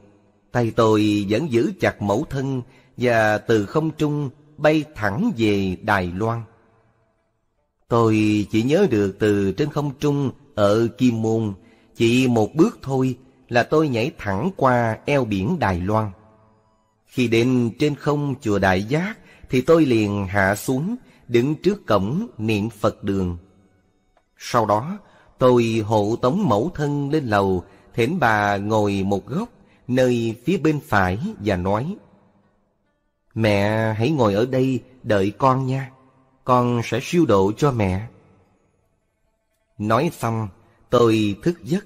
Tay tôi vẫn giữ chặt mẫu thân và từ không trung bay thẳng về Đài Loan. Tôi chỉ nhớ được từ trên không trung ở Kim Môn, chỉ một bước thôi là tôi nhảy thẳng qua eo biển Đài Loan. Khi đến trên không chùa Đại Giác thì tôi liền hạ xuống, đứng trước cổng niệm Phật đường sau đó, tôi hộ tống mẫu thân lên lầu, thỉnh bà ngồi một góc, nơi phía bên phải và nói. Mẹ hãy ngồi ở đây đợi con nha, con sẽ siêu độ cho mẹ. Nói xong, tôi thức giấc.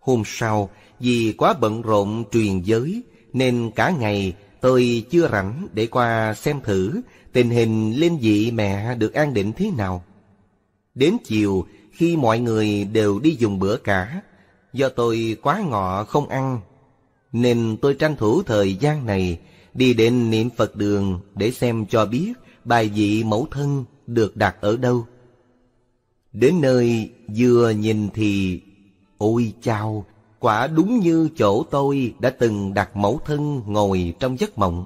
Hôm sau, vì quá bận rộn truyền giới, nên cả ngày tôi chưa rảnh để qua xem thử tình hình lên vị mẹ được an định thế nào. Đến chiều, khi mọi người đều đi dùng bữa cả, do tôi quá ngọ không ăn, nên tôi tranh thủ thời gian này đi đến niệm Phật đường để xem cho biết bài vị mẫu thân được đặt ở đâu. Đến nơi vừa nhìn thì, ôi chao, quả đúng như chỗ tôi đã từng đặt mẫu thân ngồi trong giấc mộng.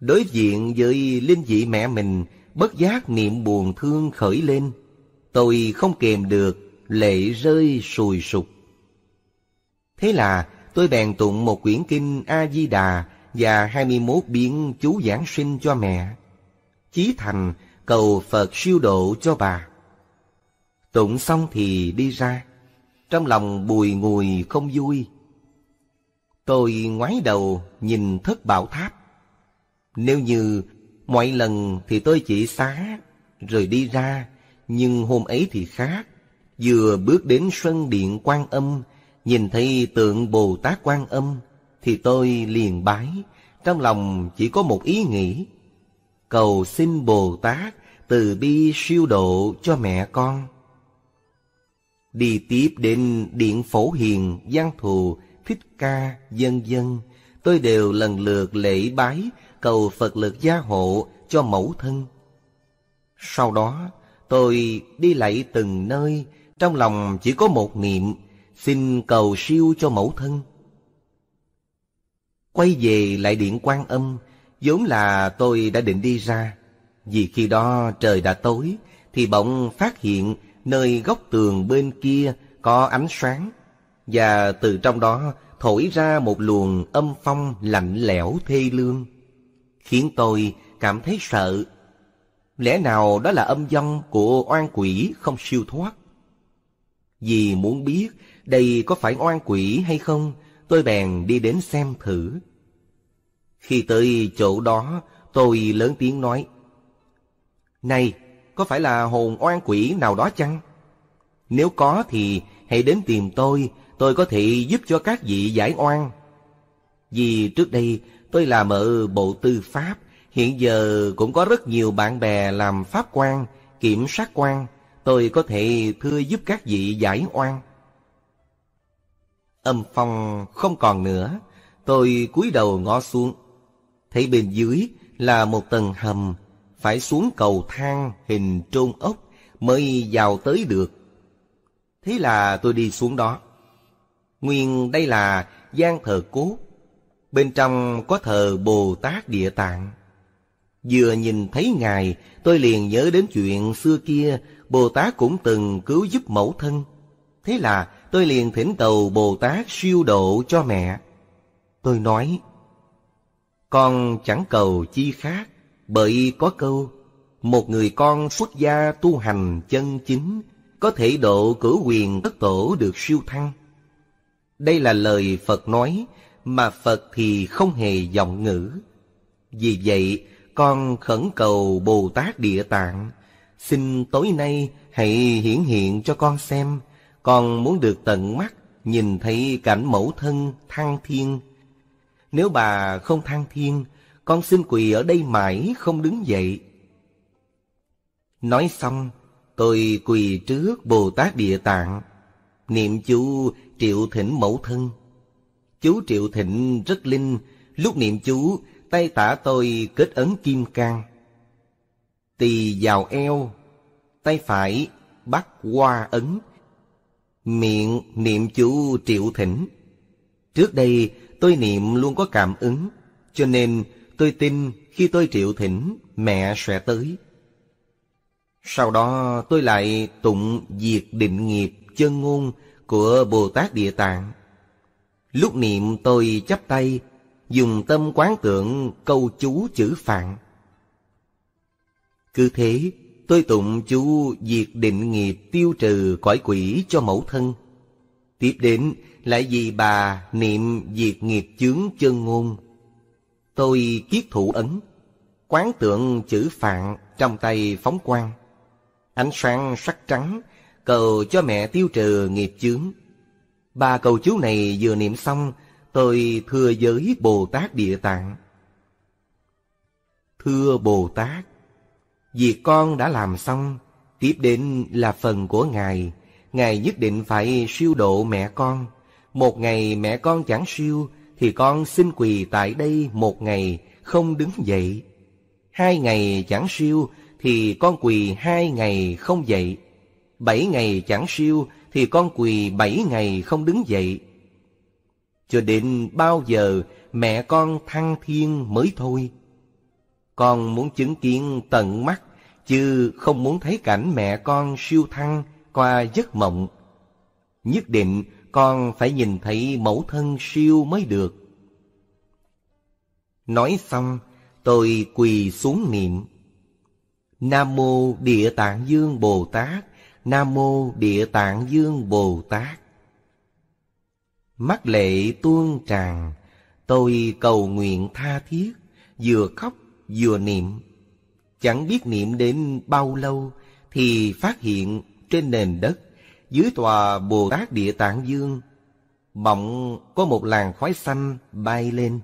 Đối diện với linh vị mẹ mình, bất giác niệm buồn thương khởi lên. Tôi không kềm được, lệ rơi sùi sụp. Thế là tôi bèn tụng một quyển kinh A-di-đà và hai mươi 21 biến chú giảng sinh cho mẹ. Chí thành cầu Phật siêu độ cho bà. Tụng xong thì đi ra, trong lòng bùi ngùi không vui. Tôi ngoái đầu nhìn thất bảo tháp. Nếu như Mọi lần thì tôi chỉ xá rồi đi ra, nhưng hôm ấy thì khác. Vừa bước đến sân điện quan âm, nhìn thấy tượng Bồ Tát quan âm, thì tôi liền bái, trong lòng chỉ có một ý nghĩ. Cầu xin Bồ Tát từ bi siêu độ cho mẹ con. Đi tiếp đến điện phổ hiền, giang thù, thích ca, dân dân, tôi đều lần lượt lễ bái cầu Phật lực gia hộ cho mẫu thân. Sau đó, tôi đi lạy từng nơi, trong lòng chỉ có một niệm, xin cầu siêu cho mẫu thân. Quay về lại điện quan âm, vốn là tôi đã định đi ra. Vì khi đó trời đã tối, thì bỗng phát hiện nơi góc tường bên kia có ánh sáng, và từ trong đó thổi ra một luồng âm phong lạnh lẽo thê lương khiến tôi cảm thấy sợ. Lẽ nào đó là âm vong của oan quỷ không siêu thoát? Vì muốn biết đây có phải oan quỷ hay không, tôi bèn đi đến xem thử. Khi tới chỗ đó, tôi lớn tiếng nói. Này, có phải là hồn oan quỷ nào đó chăng? Nếu có thì hãy đến tìm tôi, tôi có thể giúp cho các vị giải oan. Vì trước đây Tôi làm ở Bộ Tư Pháp, hiện giờ cũng có rất nhiều bạn bè làm pháp quan, kiểm sát quan, tôi có thể thưa giúp các vị giải oan. Âm phong không còn nữa, tôi cúi đầu ngó xuống. Thấy bên dưới là một tầng hầm, phải xuống cầu thang hình trôn ốc mới vào tới được. Thế là tôi đi xuống đó. Nguyên đây là gian thờ cốt Bên trong có thờ Bồ Tát Địa Tạng. Vừa nhìn thấy Ngài, tôi liền nhớ đến chuyện xưa kia, Bồ Tát cũng từng cứu giúp mẫu thân. Thế là tôi liền thỉnh cầu Bồ Tát siêu độ cho mẹ. Tôi nói, con chẳng cầu chi khác, bởi có câu, một người con xuất gia tu hành chân chính, có thể độ cửu quyền tất tổ được siêu thăng. Đây là lời Phật nói, mà Phật thì không hề giọng ngữ. Vì vậy, con khẩn cầu Bồ Tát Địa Tạng, xin tối nay hãy hiển hiện cho con xem, con muốn được tận mắt nhìn thấy cảnh mẫu thân thăng thiên. Nếu bà không thăng thiên, con xin quỳ ở đây mãi không đứng dậy. Nói xong, tôi quỳ trước Bồ Tát Địa Tạng, niệm chú triệu thỉnh mẫu thân. Chú Triệu Thịnh rất linh, lúc niệm chú, tay tả tôi kết ấn kim cang. Tỳ vào eo, tay phải bắt qua ấn, miệng niệm chú Triệu Thịnh. Trước đây tôi niệm luôn có cảm ứng, cho nên tôi tin khi tôi triệu thỉnh mẹ sẽ tới. Sau đó tôi lại tụng diệt định nghiệp chân ngôn của Bồ Tát Địa Tạng. Lúc niệm tôi chắp tay, dùng tâm quán tượng câu chú chữ phạn. Cứ thế, tôi tụng chú diệt định nghiệp tiêu trừ cõi quỷ cho mẫu thân. Tiếp đến, lại vì bà niệm diệt nghiệp chướng chân ngôn. Tôi kiết thủ ấn, quán tượng chữ phạn trong tay phóng quang. Ánh sáng sắc trắng, cầu cho mẹ tiêu trừ nghiệp chướng. Ba cầu chú này vừa niệm xong, tôi thưa với Bồ Tát Địa Tạng. Thưa Bồ Tát, việc con đã làm xong, tiếp đến là phần của Ngài. Ngài nhất định phải siêu độ mẹ con. Một ngày mẹ con chẳng siêu, thì con xin quỳ tại đây một ngày, không đứng dậy. Hai ngày chẳng siêu, thì con quỳ hai ngày không dậy. Bảy ngày chẳng siêu, thì con quỳ bảy ngày không đứng dậy. Cho đến bao giờ mẹ con thăng thiên mới thôi. Con muốn chứng kiến tận mắt, chứ không muốn thấy cảnh mẹ con siêu thăng qua giấc mộng. Nhất định con phải nhìn thấy mẫu thân siêu mới được. Nói xong, tôi quỳ xuống niệm. Nam Mô Địa Tạng Dương Bồ Tát, Nam Mô Địa Tạng Dương Bồ Tát Mắt lệ tuôn tràn Tôi cầu nguyện tha thiết Vừa khóc vừa niệm Chẳng biết niệm đến bao lâu Thì phát hiện trên nền đất Dưới tòa Bồ Tát Địa Tạng Dương Bỗng có một làn khói xanh bay lên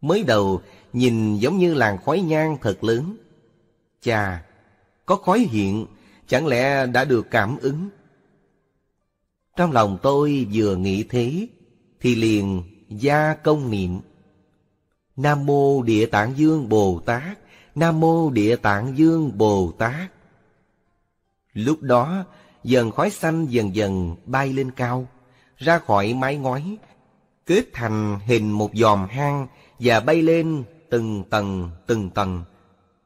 Mới đầu nhìn giống như làn khói nhang thật lớn Chà, có khói hiện chẳng lẽ đã được cảm ứng? Trong lòng tôi vừa nghĩ thế, thì liền gia công niệm. Nam Mô Địa Tạng Dương Bồ Tát, Nam Mô Địa Tạng Dương Bồ Tát. Lúc đó, dần khói xanh dần dần bay lên cao, ra khỏi mái ngói, kết thành hình một dòm hang và bay lên từng tầng từng tầng,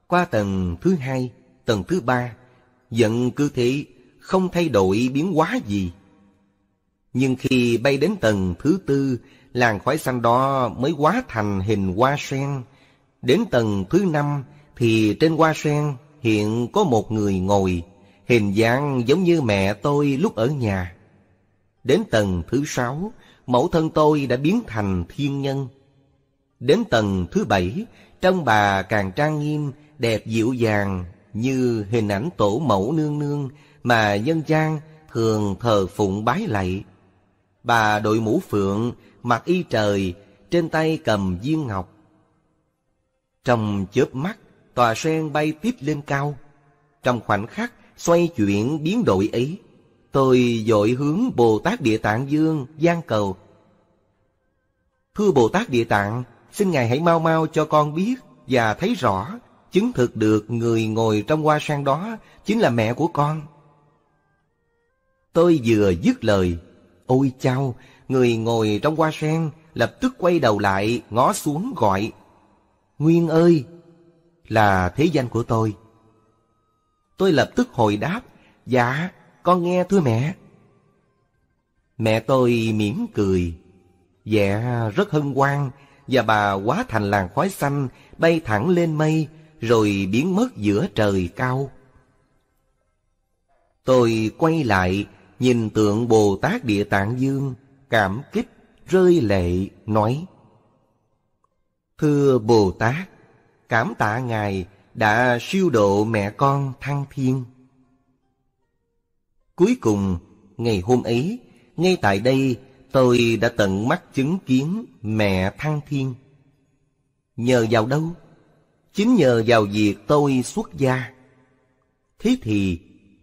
qua tầng thứ hai, tầng thứ ba, vẫn cứ thế, không thay đổi biến hóa gì. Nhưng khi bay đến tầng thứ tư, làn khói xanh đó mới hóa thành hình hoa sen. Đến tầng thứ năm thì trên hoa sen hiện có một người ngồi, hình dáng giống như mẹ tôi lúc ở nhà. Đến tầng thứ sáu, mẫu thân tôi đã biến thành thiên nhân. Đến tầng thứ bảy, trong bà càng trang nghiêm, đẹp dịu dàng, như hình ảnh tổ mẫu nương nương mà dân gian thường thờ phụng bái lạy. Bà đội mũ phượng, mặc y trời, trên tay cầm viên ngọc. Trong chớp mắt, tòa sen bay tiếp lên cao. Trong khoảnh khắc xoay chuyển biến đổi ấy, tôi dội hướng Bồ Tát Địa Tạng Dương gian cầu. Thưa Bồ Tát Địa Tạng, xin Ngài hãy mau mau cho con biết và thấy rõ chứng thực được người ngồi trong hoa sen đó chính là mẹ của con. Tôi vừa dứt lời, ôi chao, người ngồi trong hoa sen lập tức quay đầu lại ngó xuống gọi. Nguyên ơi, là thế danh của tôi. Tôi lập tức hồi đáp, dạ, con nghe thưa mẹ. Mẹ tôi mỉm cười, dạ rất hân hoan và bà quá thành làn khói xanh bay thẳng lên mây rồi biến mất giữa trời cao. Tôi quay lại, nhìn tượng Bồ Tát Địa Tạng Dương, cảm kích, rơi lệ, nói. Thưa Bồ Tát, cảm tạ Ngài đã siêu độ mẹ con thăng thiên. Cuối cùng, ngày hôm ấy, ngay tại đây, tôi đã tận mắt chứng kiến mẹ thăng thiên. Nhờ vào đâu? Chính nhờ vào việc tôi xuất gia. Thế thì,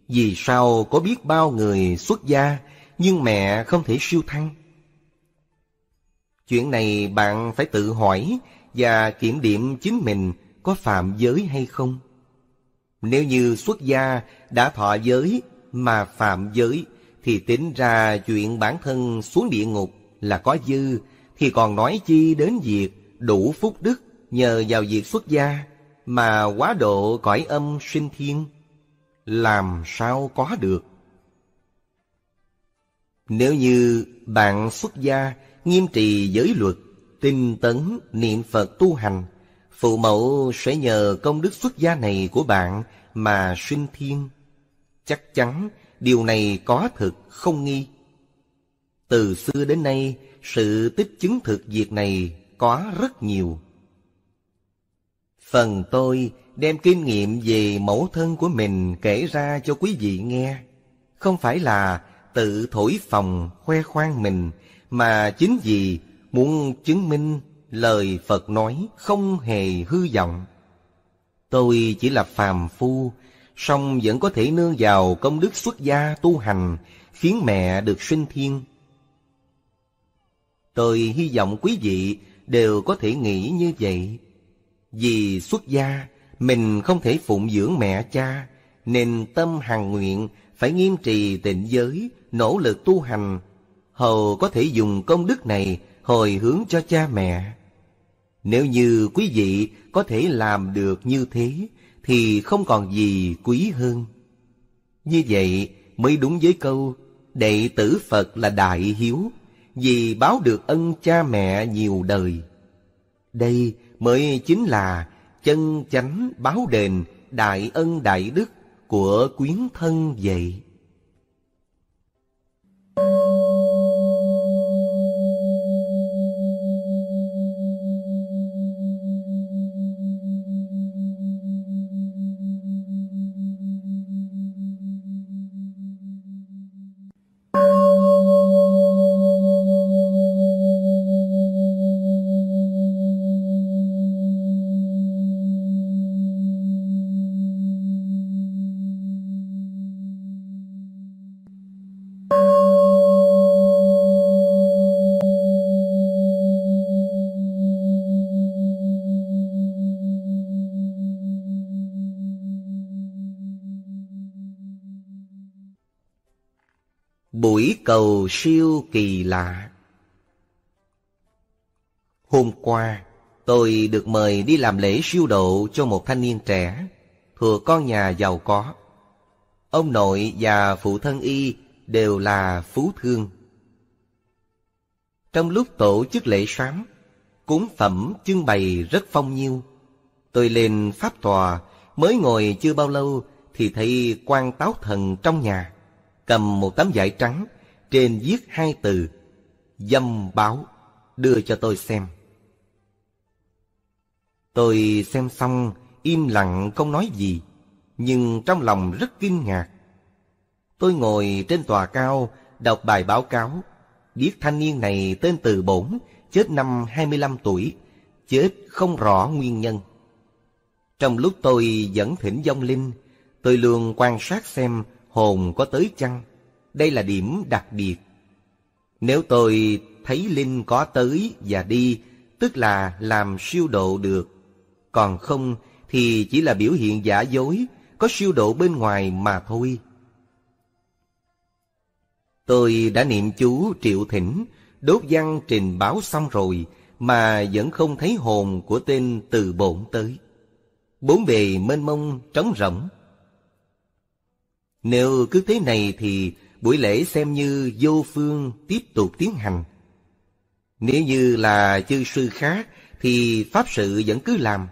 vì sao có biết bao người xuất gia nhưng mẹ không thể siêu thăng? Chuyện này bạn phải tự hỏi và kiểm điểm chính mình có phạm giới hay không. Nếu như xuất gia đã thọ giới mà phạm giới thì tính ra chuyện bản thân xuống địa ngục là có dư thì còn nói chi đến việc đủ phúc đức nhờ vào việc xuất gia mà quá độ cõi âm sinh thiên, làm sao có được? Nếu như bạn xuất gia, nghiêm trì giới luật, tinh tấn, niệm Phật tu hành, phụ mẫu sẽ nhờ công đức xuất gia này của bạn mà sinh thiên. Chắc chắn điều này có thực không nghi. Từ xưa đến nay, sự tích chứng thực việc này có rất nhiều. Phần tôi đem kinh nghiệm về mẫu thân của mình kể ra cho quý vị nghe. Không phải là tự thổi phòng khoe khoang mình, mà chính vì muốn chứng minh lời Phật nói không hề hư vọng. Tôi chỉ là phàm phu, song vẫn có thể nương vào công đức xuất gia tu hành, khiến mẹ được sinh thiên. Tôi hy vọng quý vị đều có thể nghĩ như vậy. Vì xuất gia, mình không thể phụng dưỡng mẹ cha, nên tâm hằng nguyện phải nghiêm trì tịnh giới, nỗ lực tu hành, hầu có thể dùng công đức này hồi hướng cho cha mẹ. Nếu như quý vị có thể làm được như thế, thì không còn gì quý hơn. Như vậy mới đúng với câu, đệ tử Phật là đại hiếu, vì báo được ân cha mẹ nhiều đời. Đây mới chính là chân chánh báo đền đại ân đại đức của quyến thân vậy. cầu siêu kỳ lạ. Hôm qua, tôi được mời đi làm lễ siêu độ cho một thanh niên trẻ, thừa con nhà giàu có. Ông nội và phụ thân y đều là phú thương. Trong lúc tổ chức lễ sám, cúng phẩm trưng bày rất phong nhiêu. Tôi lên pháp tòa, mới ngồi chưa bao lâu thì thấy quan táo thần trong nhà, cầm một tấm vải trắng, trên viết hai từ dâm báo đưa cho tôi xem tôi xem xong im lặng không nói gì nhưng trong lòng rất kinh ngạc tôi ngồi trên tòa cao đọc bài báo cáo biết thanh niên này tên từ bổn chết năm hai mươi 25 tuổi chết không rõ nguyên nhân trong lúc tôi vẫn thỉnh vong linh tôi luôn quan sát xem hồn có tới chăng đây là điểm đặc biệt. Nếu tôi thấy Linh có tới và đi, tức là làm siêu độ được. Còn không thì chỉ là biểu hiện giả dối, có siêu độ bên ngoài mà thôi. Tôi đã niệm chú triệu thỉnh, đốt văn trình báo xong rồi, mà vẫn không thấy hồn của tên từ bổn tới. Bốn bề mênh mông trống rỗng. Nếu cứ thế này thì buổi lễ xem như vô phương tiếp tục tiến hành. Nếu như là chư sư khác thì pháp sự vẫn cứ làm.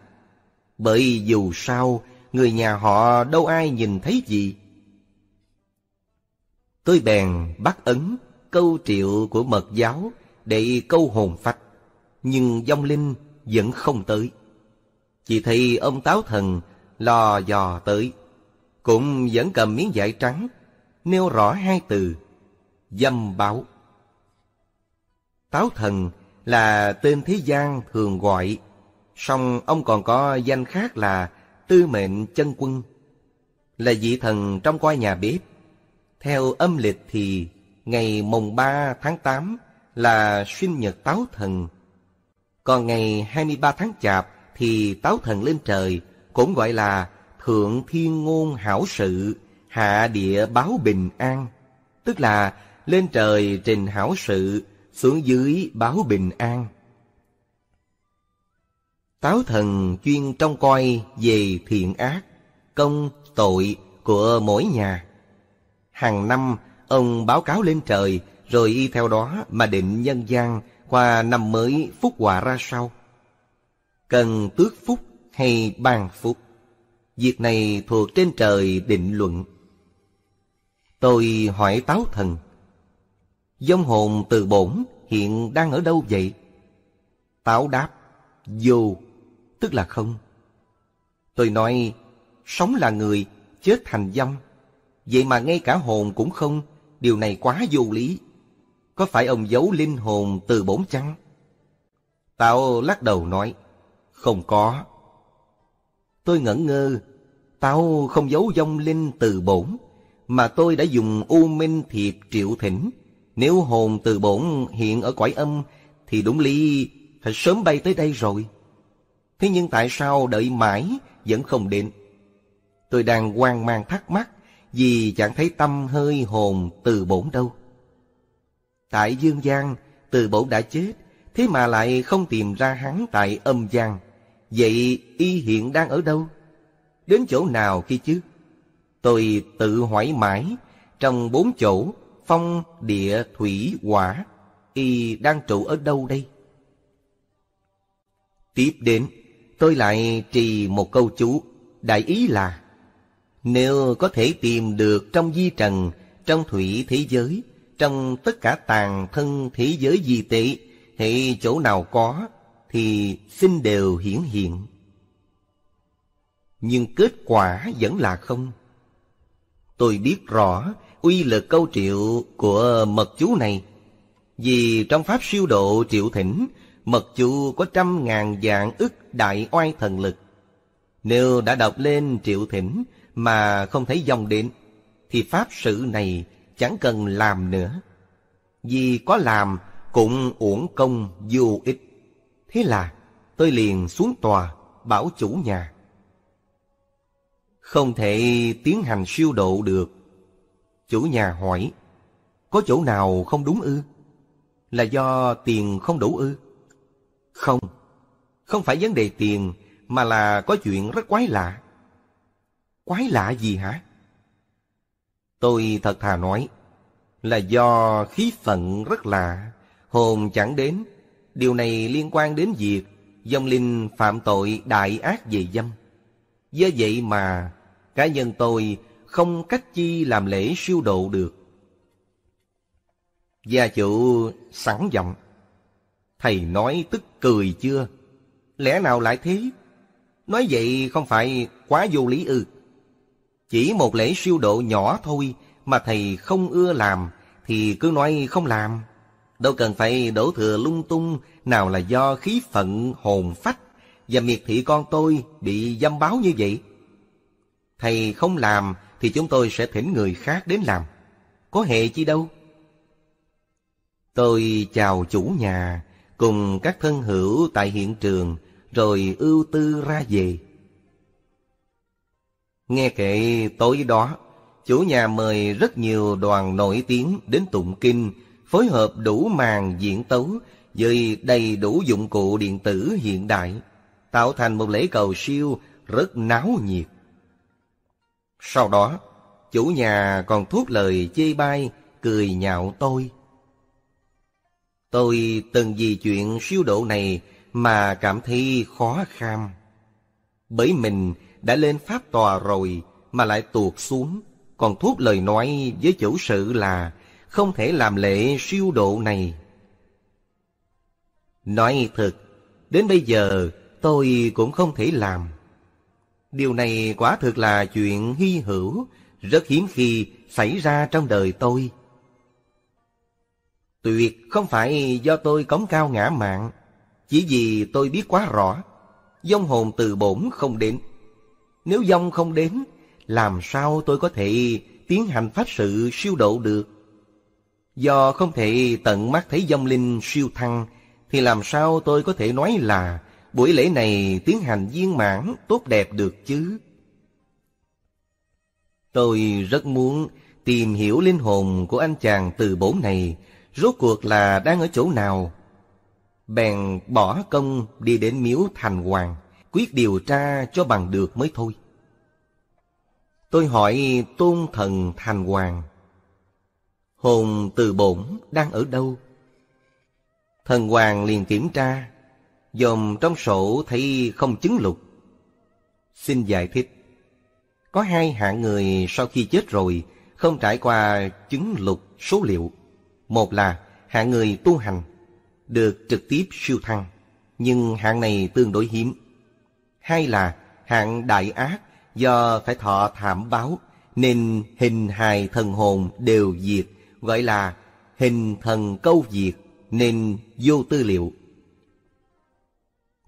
Bởi dù sao, người nhà họ đâu ai nhìn thấy gì. Tôi bèn bắt ấn câu triệu của mật giáo để câu hồn phách, nhưng vong linh vẫn không tới. Chỉ thấy ông táo thần lò dò tới, cũng vẫn cầm miếng vải trắng nêu rõ hai từ dâm báo. Táo thần là tên thế gian thường gọi, song ông còn có danh khác là Tư Mệnh Chân Quân, là vị thần trong coi nhà bếp. Theo âm lịch thì ngày mùng ba tháng tám là sinh nhật Táo thần. Còn ngày hai mươi ba tháng Chạp thì Táo thần lên trời cũng gọi là Thượng Thiên Ngôn Hảo Sự hạ địa báo bình an, tức là lên trời trình hảo sự, xuống dưới báo bình an. Táo thần chuyên trông coi về thiện ác, công, tội của mỗi nhà. Hàng năm, ông báo cáo lên trời, rồi y theo đó mà định nhân gian qua năm mới phúc hòa ra sau. Cần tước phúc hay ban phúc? Việc này thuộc trên trời định luận. Tôi hỏi táo thần, Dông hồn từ bổn hiện đang ở đâu vậy? Táo đáp, vô, tức là không. Tôi nói, sống là người, chết thành dâm. Vậy mà ngay cả hồn cũng không, điều này quá vô lý. Có phải ông giấu linh hồn từ bổn chăng? Tao lắc đầu nói, không có. Tôi ngẩn ngơ, tao không giấu dông linh từ bổn, mà tôi đã dùng u minh thiệt triệu thỉnh. Nếu hồn từ bổn hiện ở quải âm, thì đúng lý phải sớm bay tới đây rồi. Thế nhưng tại sao đợi mãi vẫn không đến? Tôi đang hoang mang thắc mắc vì chẳng thấy tâm hơi hồn từ bổn đâu. Tại dương gian, từ bổn đã chết, thế mà lại không tìm ra hắn tại âm gian. Vậy y hiện đang ở đâu? Đến chỗ nào kia chứ? Tôi tự hỏi mãi Trong bốn chỗ Phong, địa, thủy, hỏa Y đang trụ ở đâu đây? Tiếp đến Tôi lại trì một câu chú Đại ý là Nếu có thể tìm được trong di trần Trong thủy thế giới Trong tất cả tàn thân thế giới di tị Thì chỗ nào có Thì xin đều hiển hiện Nhưng kết quả vẫn là không Tôi biết rõ uy lực câu triệu của mật chú này. Vì trong Pháp siêu độ triệu thỉnh, mật chú có trăm ngàn dạng ức đại oai thần lực. Nếu đã đọc lên triệu thỉnh mà không thấy dòng đến, thì Pháp sự này chẳng cần làm nữa. Vì có làm cũng uổng công vô ích. Thế là tôi liền xuống tòa bảo chủ nhà. Không thể tiến hành siêu độ được. Chủ nhà hỏi, có chỗ nào không đúng ư? Là do tiền không đủ ư? Không, không phải vấn đề tiền mà là có chuyện rất quái lạ. Quái lạ gì hả? Tôi thật thà nói, là do khí phận rất lạ, hồn chẳng đến. Điều này liên quan đến việc dòng linh phạm tội đại ác về dâm. Do vậy mà cá nhân tôi không cách chi làm lễ siêu độ được. Gia chủ sẵn giọng. Thầy nói tức cười chưa? Lẽ nào lại thế? Nói vậy không phải quá vô lý ư. Chỉ một lễ siêu độ nhỏ thôi mà thầy không ưa làm thì cứ nói không làm. Đâu cần phải đổ thừa lung tung nào là do khí phận hồn phách và miệt thị con tôi bị dâm báo như vậy. Thầy không làm thì chúng tôi sẽ thỉnh người khác đến làm. Có hề chi đâu. Tôi chào chủ nhà cùng các thân hữu tại hiện trường rồi ưu tư ra về. Nghe kệ tối đó, chủ nhà mời rất nhiều đoàn nổi tiếng đến tụng kinh, phối hợp đủ màn diễn tấu với đầy đủ dụng cụ điện tử hiện đại tạo thành một lễ cầu siêu rất náo nhiệt. Sau đó, chủ nhà còn thốt lời chê bai, cười nhạo tôi. Tôi từng vì chuyện siêu độ này mà cảm thấy khó kham. Bởi mình đã lên pháp tòa rồi mà lại tuột xuống, còn thốt lời nói với chủ sự là không thể làm lễ siêu độ này. Nói thật, đến bây giờ tôi cũng không thể làm. Điều này quả thực là chuyện hy hữu, rất hiếm khi xảy ra trong đời tôi. Tuyệt không phải do tôi cống cao ngã mạng, chỉ vì tôi biết quá rõ, dông hồn từ bổn không đến. Nếu dông không đến, làm sao tôi có thể tiến hành pháp sự siêu độ được? Do không thể tận mắt thấy dông linh siêu thăng, thì làm sao tôi có thể nói là buổi lễ này tiến hành viên mãn tốt đẹp được chứ? Tôi rất muốn tìm hiểu linh hồn của anh chàng từ bổn này, rốt cuộc là đang ở chỗ nào. Bèn bỏ công đi đến miếu thành hoàng, quyết điều tra cho bằng được mới thôi. Tôi hỏi tôn thần thành hoàng, hồn từ bổn đang ở đâu? Thần hoàng liền kiểm tra, dòm trong sổ thấy không chứng lục. Xin giải thích. Có hai hạng người sau khi chết rồi không trải qua chứng lục số liệu. Một là hạng người tu hành, được trực tiếp siêu thăng, nhưng hạng này tương đối hiếm. Hai là hạng đại ác do phải thọ thảm báo nên hình hài thần hồn đều diệt, gọi là hình thần câu diệt nên vô tư liệu.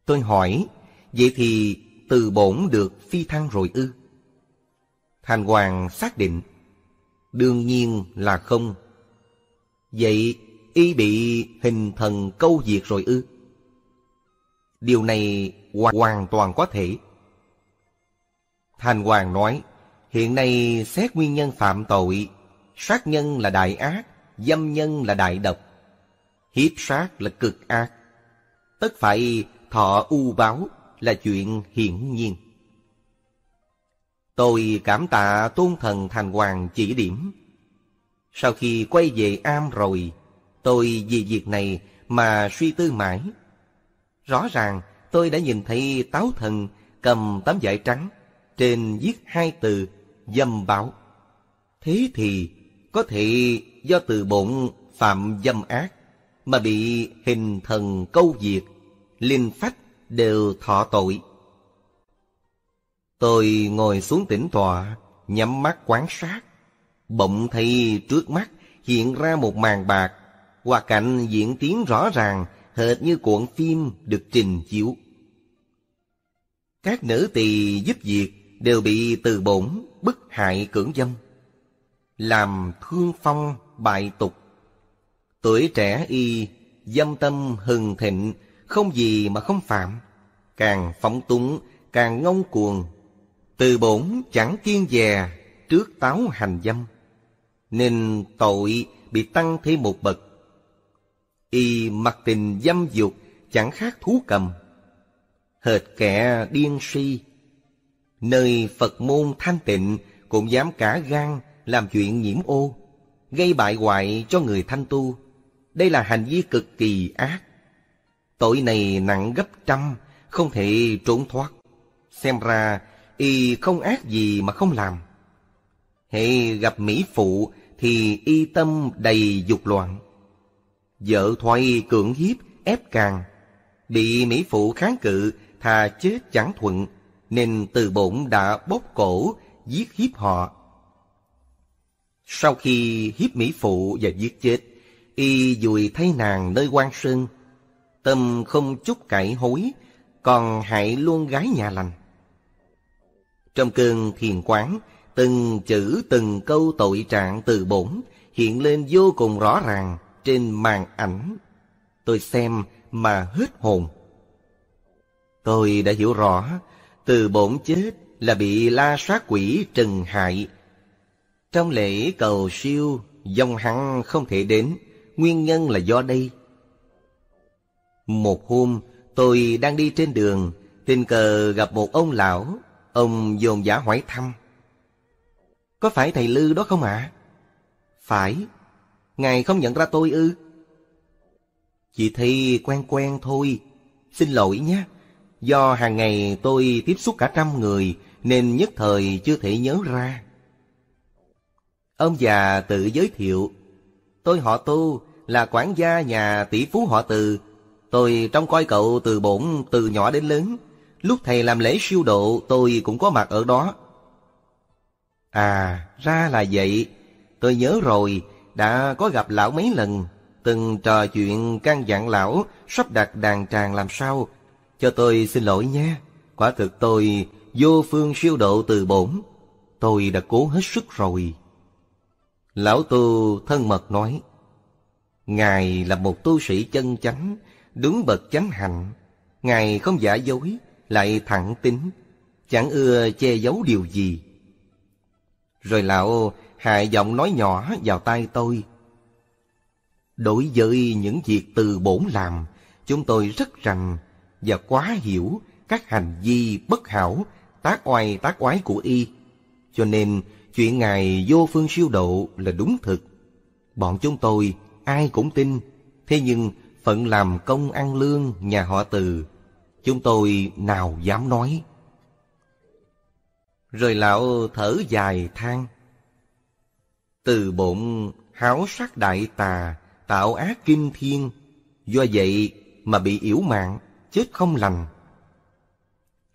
Tôi hỏi, vậy thì từ bổn được phi thăng rồi ư? Thành Hoàng xác định, đương nhiên là không. Vậy y bị hình thần câu diệt rồi ư? Điều này hoàn, hoàn toàn có thể. Thành Hoàng nói, hiện nay xét nguyên nhân phạm tội, sát nhân là đại ác, dâm nhân là đại độc, hiếp sát là cực ác. Tất phải thọ u báo là chuyện hiển nhiên. Tôi cảm tạ tôn thần thành hoàng chỉ điểm. Sau khi quay về am rồi, tôi vì việc này mà suy tư mãi. Rõ ràng tôi đã nhìn thấy táo thần cầm tấm vải trắng, trên viết hai từ dâm báo. Thế thì có thể do từ bụng phạm dâm ác mà bị hình thần câu diệt linh phách đều thọ tội. Tôi ngồi xuống tĩnh tọa, nhắm mắt quán sát. Bỗng thấy trước mắt hiện ra một màn bạc, hoa cảnh diễn tiến rõ ràng, hệt như cuộn phim được trình chiếu. Các nữ tỳ giúp việc đều bị từ bổn, bức hại cưỡng dâm. Làm thương phong bại tục. Tuổi trẻ y, dâm tâm hừng thịnh không gì mà không phạm càng phóng túng càng ngông cuồng từ bổn chẳng kiên dè trước táo hành dâm nên tội bị tăng thêm một bậc y mặc tình dâm dục chẳng khác thú cầm hệt kẻ điên si nơi phật môn thanh tịnh cũng dám cả gan làm chuyện nhiễm ô gây bại hoại cho người thanh tu đây là hành vi cực kỳ ác Tội này nặng gấp trăm, không thể trốn thoát. Xem ra, y không ác gì mà không làm. Hệ gặp Mỹ Phụ thì y tâm đầy dục loạn. Vợ thoại cưỡng hiếp, ép càng. Bị Mỹ Phụ kháng cự, thà chết chẳng thuận, nên từ bổn đã bóp cổ, giết hiếp họ. Sau khi hiếp Mỹ Phụ và giết chết, y dùi thấy nàng nơi quan sơn tâm không chút cải hối, còn hại luôn gái nhà lành. Trong cơn thiền quán, từng chữ từng câu tội trạng từ bổn hiện lên vô cùng rõ ràng trên màn ảnh. Tôi xem mà hết hồn. Tôi đã hiểu rõ, từ bổn chết là bị la sát quỷ trừng hại. Trong lễ cầu siêu, dòng hắn không thể đến, nguyên nhân là do đây một hôm, tôi đang đi trên đường, tình cờ gặp một ông lão, ông dồn giả hỏi thăm. Có phải thầy Lư đó không ạ? À? Phải. Ngài không nhận ra tôi ư? Chị thấy quen quen thôi. Xin lỗi nhé. Do hàng ngày tôi tiếp xúc cả trăm người, nên nhất thời chưa thể nhớ ra. Ông già tự giới thiệu. Tôi họ tu, là quản gia nhà tỷ phú họ từ, Tôi trông coi cậu từ bổn từ nhỏ đến lớn. Lúc thầy làm lễ siêu độ tôi cũng có mặt ở đó. À, ra là vậy. Tôi nhớ rồi, đã có gặp lão mấy lần. Từng trò chuyện căn dặn lão sắp đặt đàn tràng làm sao. Cho tôi xin lỗi nhé Quả thực tôi vô phương siêu độ từ bổn. Tôi đã cố hết sức rồi. Lão Tu thân mật nói. Ngài là một tu sĩ chân chánh, đúng bậc chánh hạnh ngài không giả dối lại thẳng tính chẳng ưa che giấu điều gì rồi lão hạ giọng nói nhỏ vào tai tôi đối với những việc từ bổn làm chúng tôi rất rành và quá hiểu các hành vi bất hảo tác oai tác oái của y cho nên chuyện ngài vô phương siêu độ là đúng thực bọn chúng tôi ai cũng tin thế nhưng phận làm công ăn lương nhà họ từ, chúng tôi nào dám nói. Rồi lão thở dài than. Từ bụng háo sắc đại tà, tạo ác kinh thiên, do vậy mà bị yếu mạng, chết không lành.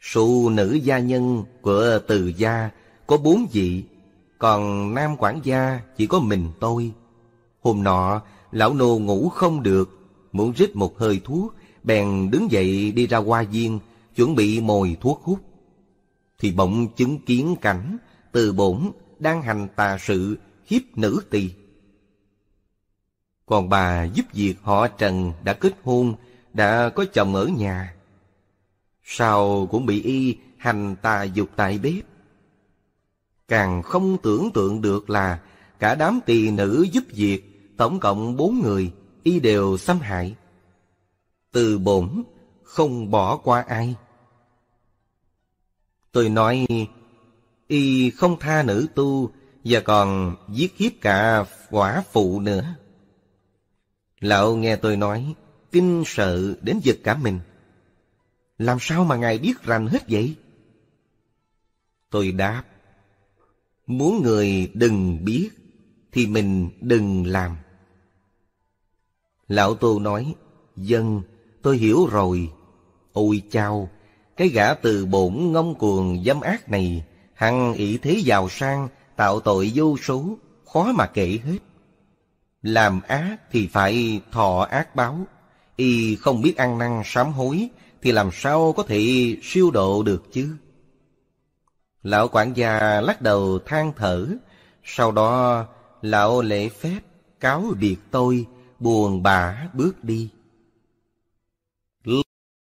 Sụ nữ gia nhân của từ gia có bốn vị, còn nam quản gia chỉ có mình tôi. Hôm nọ, lão nô ngủ không được, muốn rít một hơi thuốc, bèn đứng dậy đi ra hoa viên, chuẩn bị mồi thuốc hút. Thì bỗng chứng kiến cảnh, từ bổn đang hành tà sự hiếp nữ tỳ. Còn bà giúp việc họ Trần đã kết hôn, đã có chồng ở nhà. Sao cũng bị y hành tà dục tại bếp. Càng không tưởng tượng được là cả đám tỳ nữ giúp việc, tổng cộng bốn người, y đều xâm hại. Từ bổn không bỏ qua ai. Tôi nói y không tha nữ tu và còn giết hiếp cả quả phụ nữa. Lão nghe tôi nói, kinh sợ đến giật cả mình. Làm sao mà ngài biết rành hết vậy? Tôi đáp, muốn người đừng biết thì mình đừng làm. Lão Tô nói, Dân, tôi hiểu rồi. Ôi chao, cái gã từ bổn ngông cuồng dâm ác này, hằng ý thế giàu sang, tạo tội vô số, khó mà kể hết. Làm ác thì phải thọ ác báo, y không biết ăn năn sám hối, thì làm sao có thể siêu độ được chứ? Lão quản gia lắc đầu than thở, sau đó lão lễ phép cáo biệt tôi, buồn bã bước đi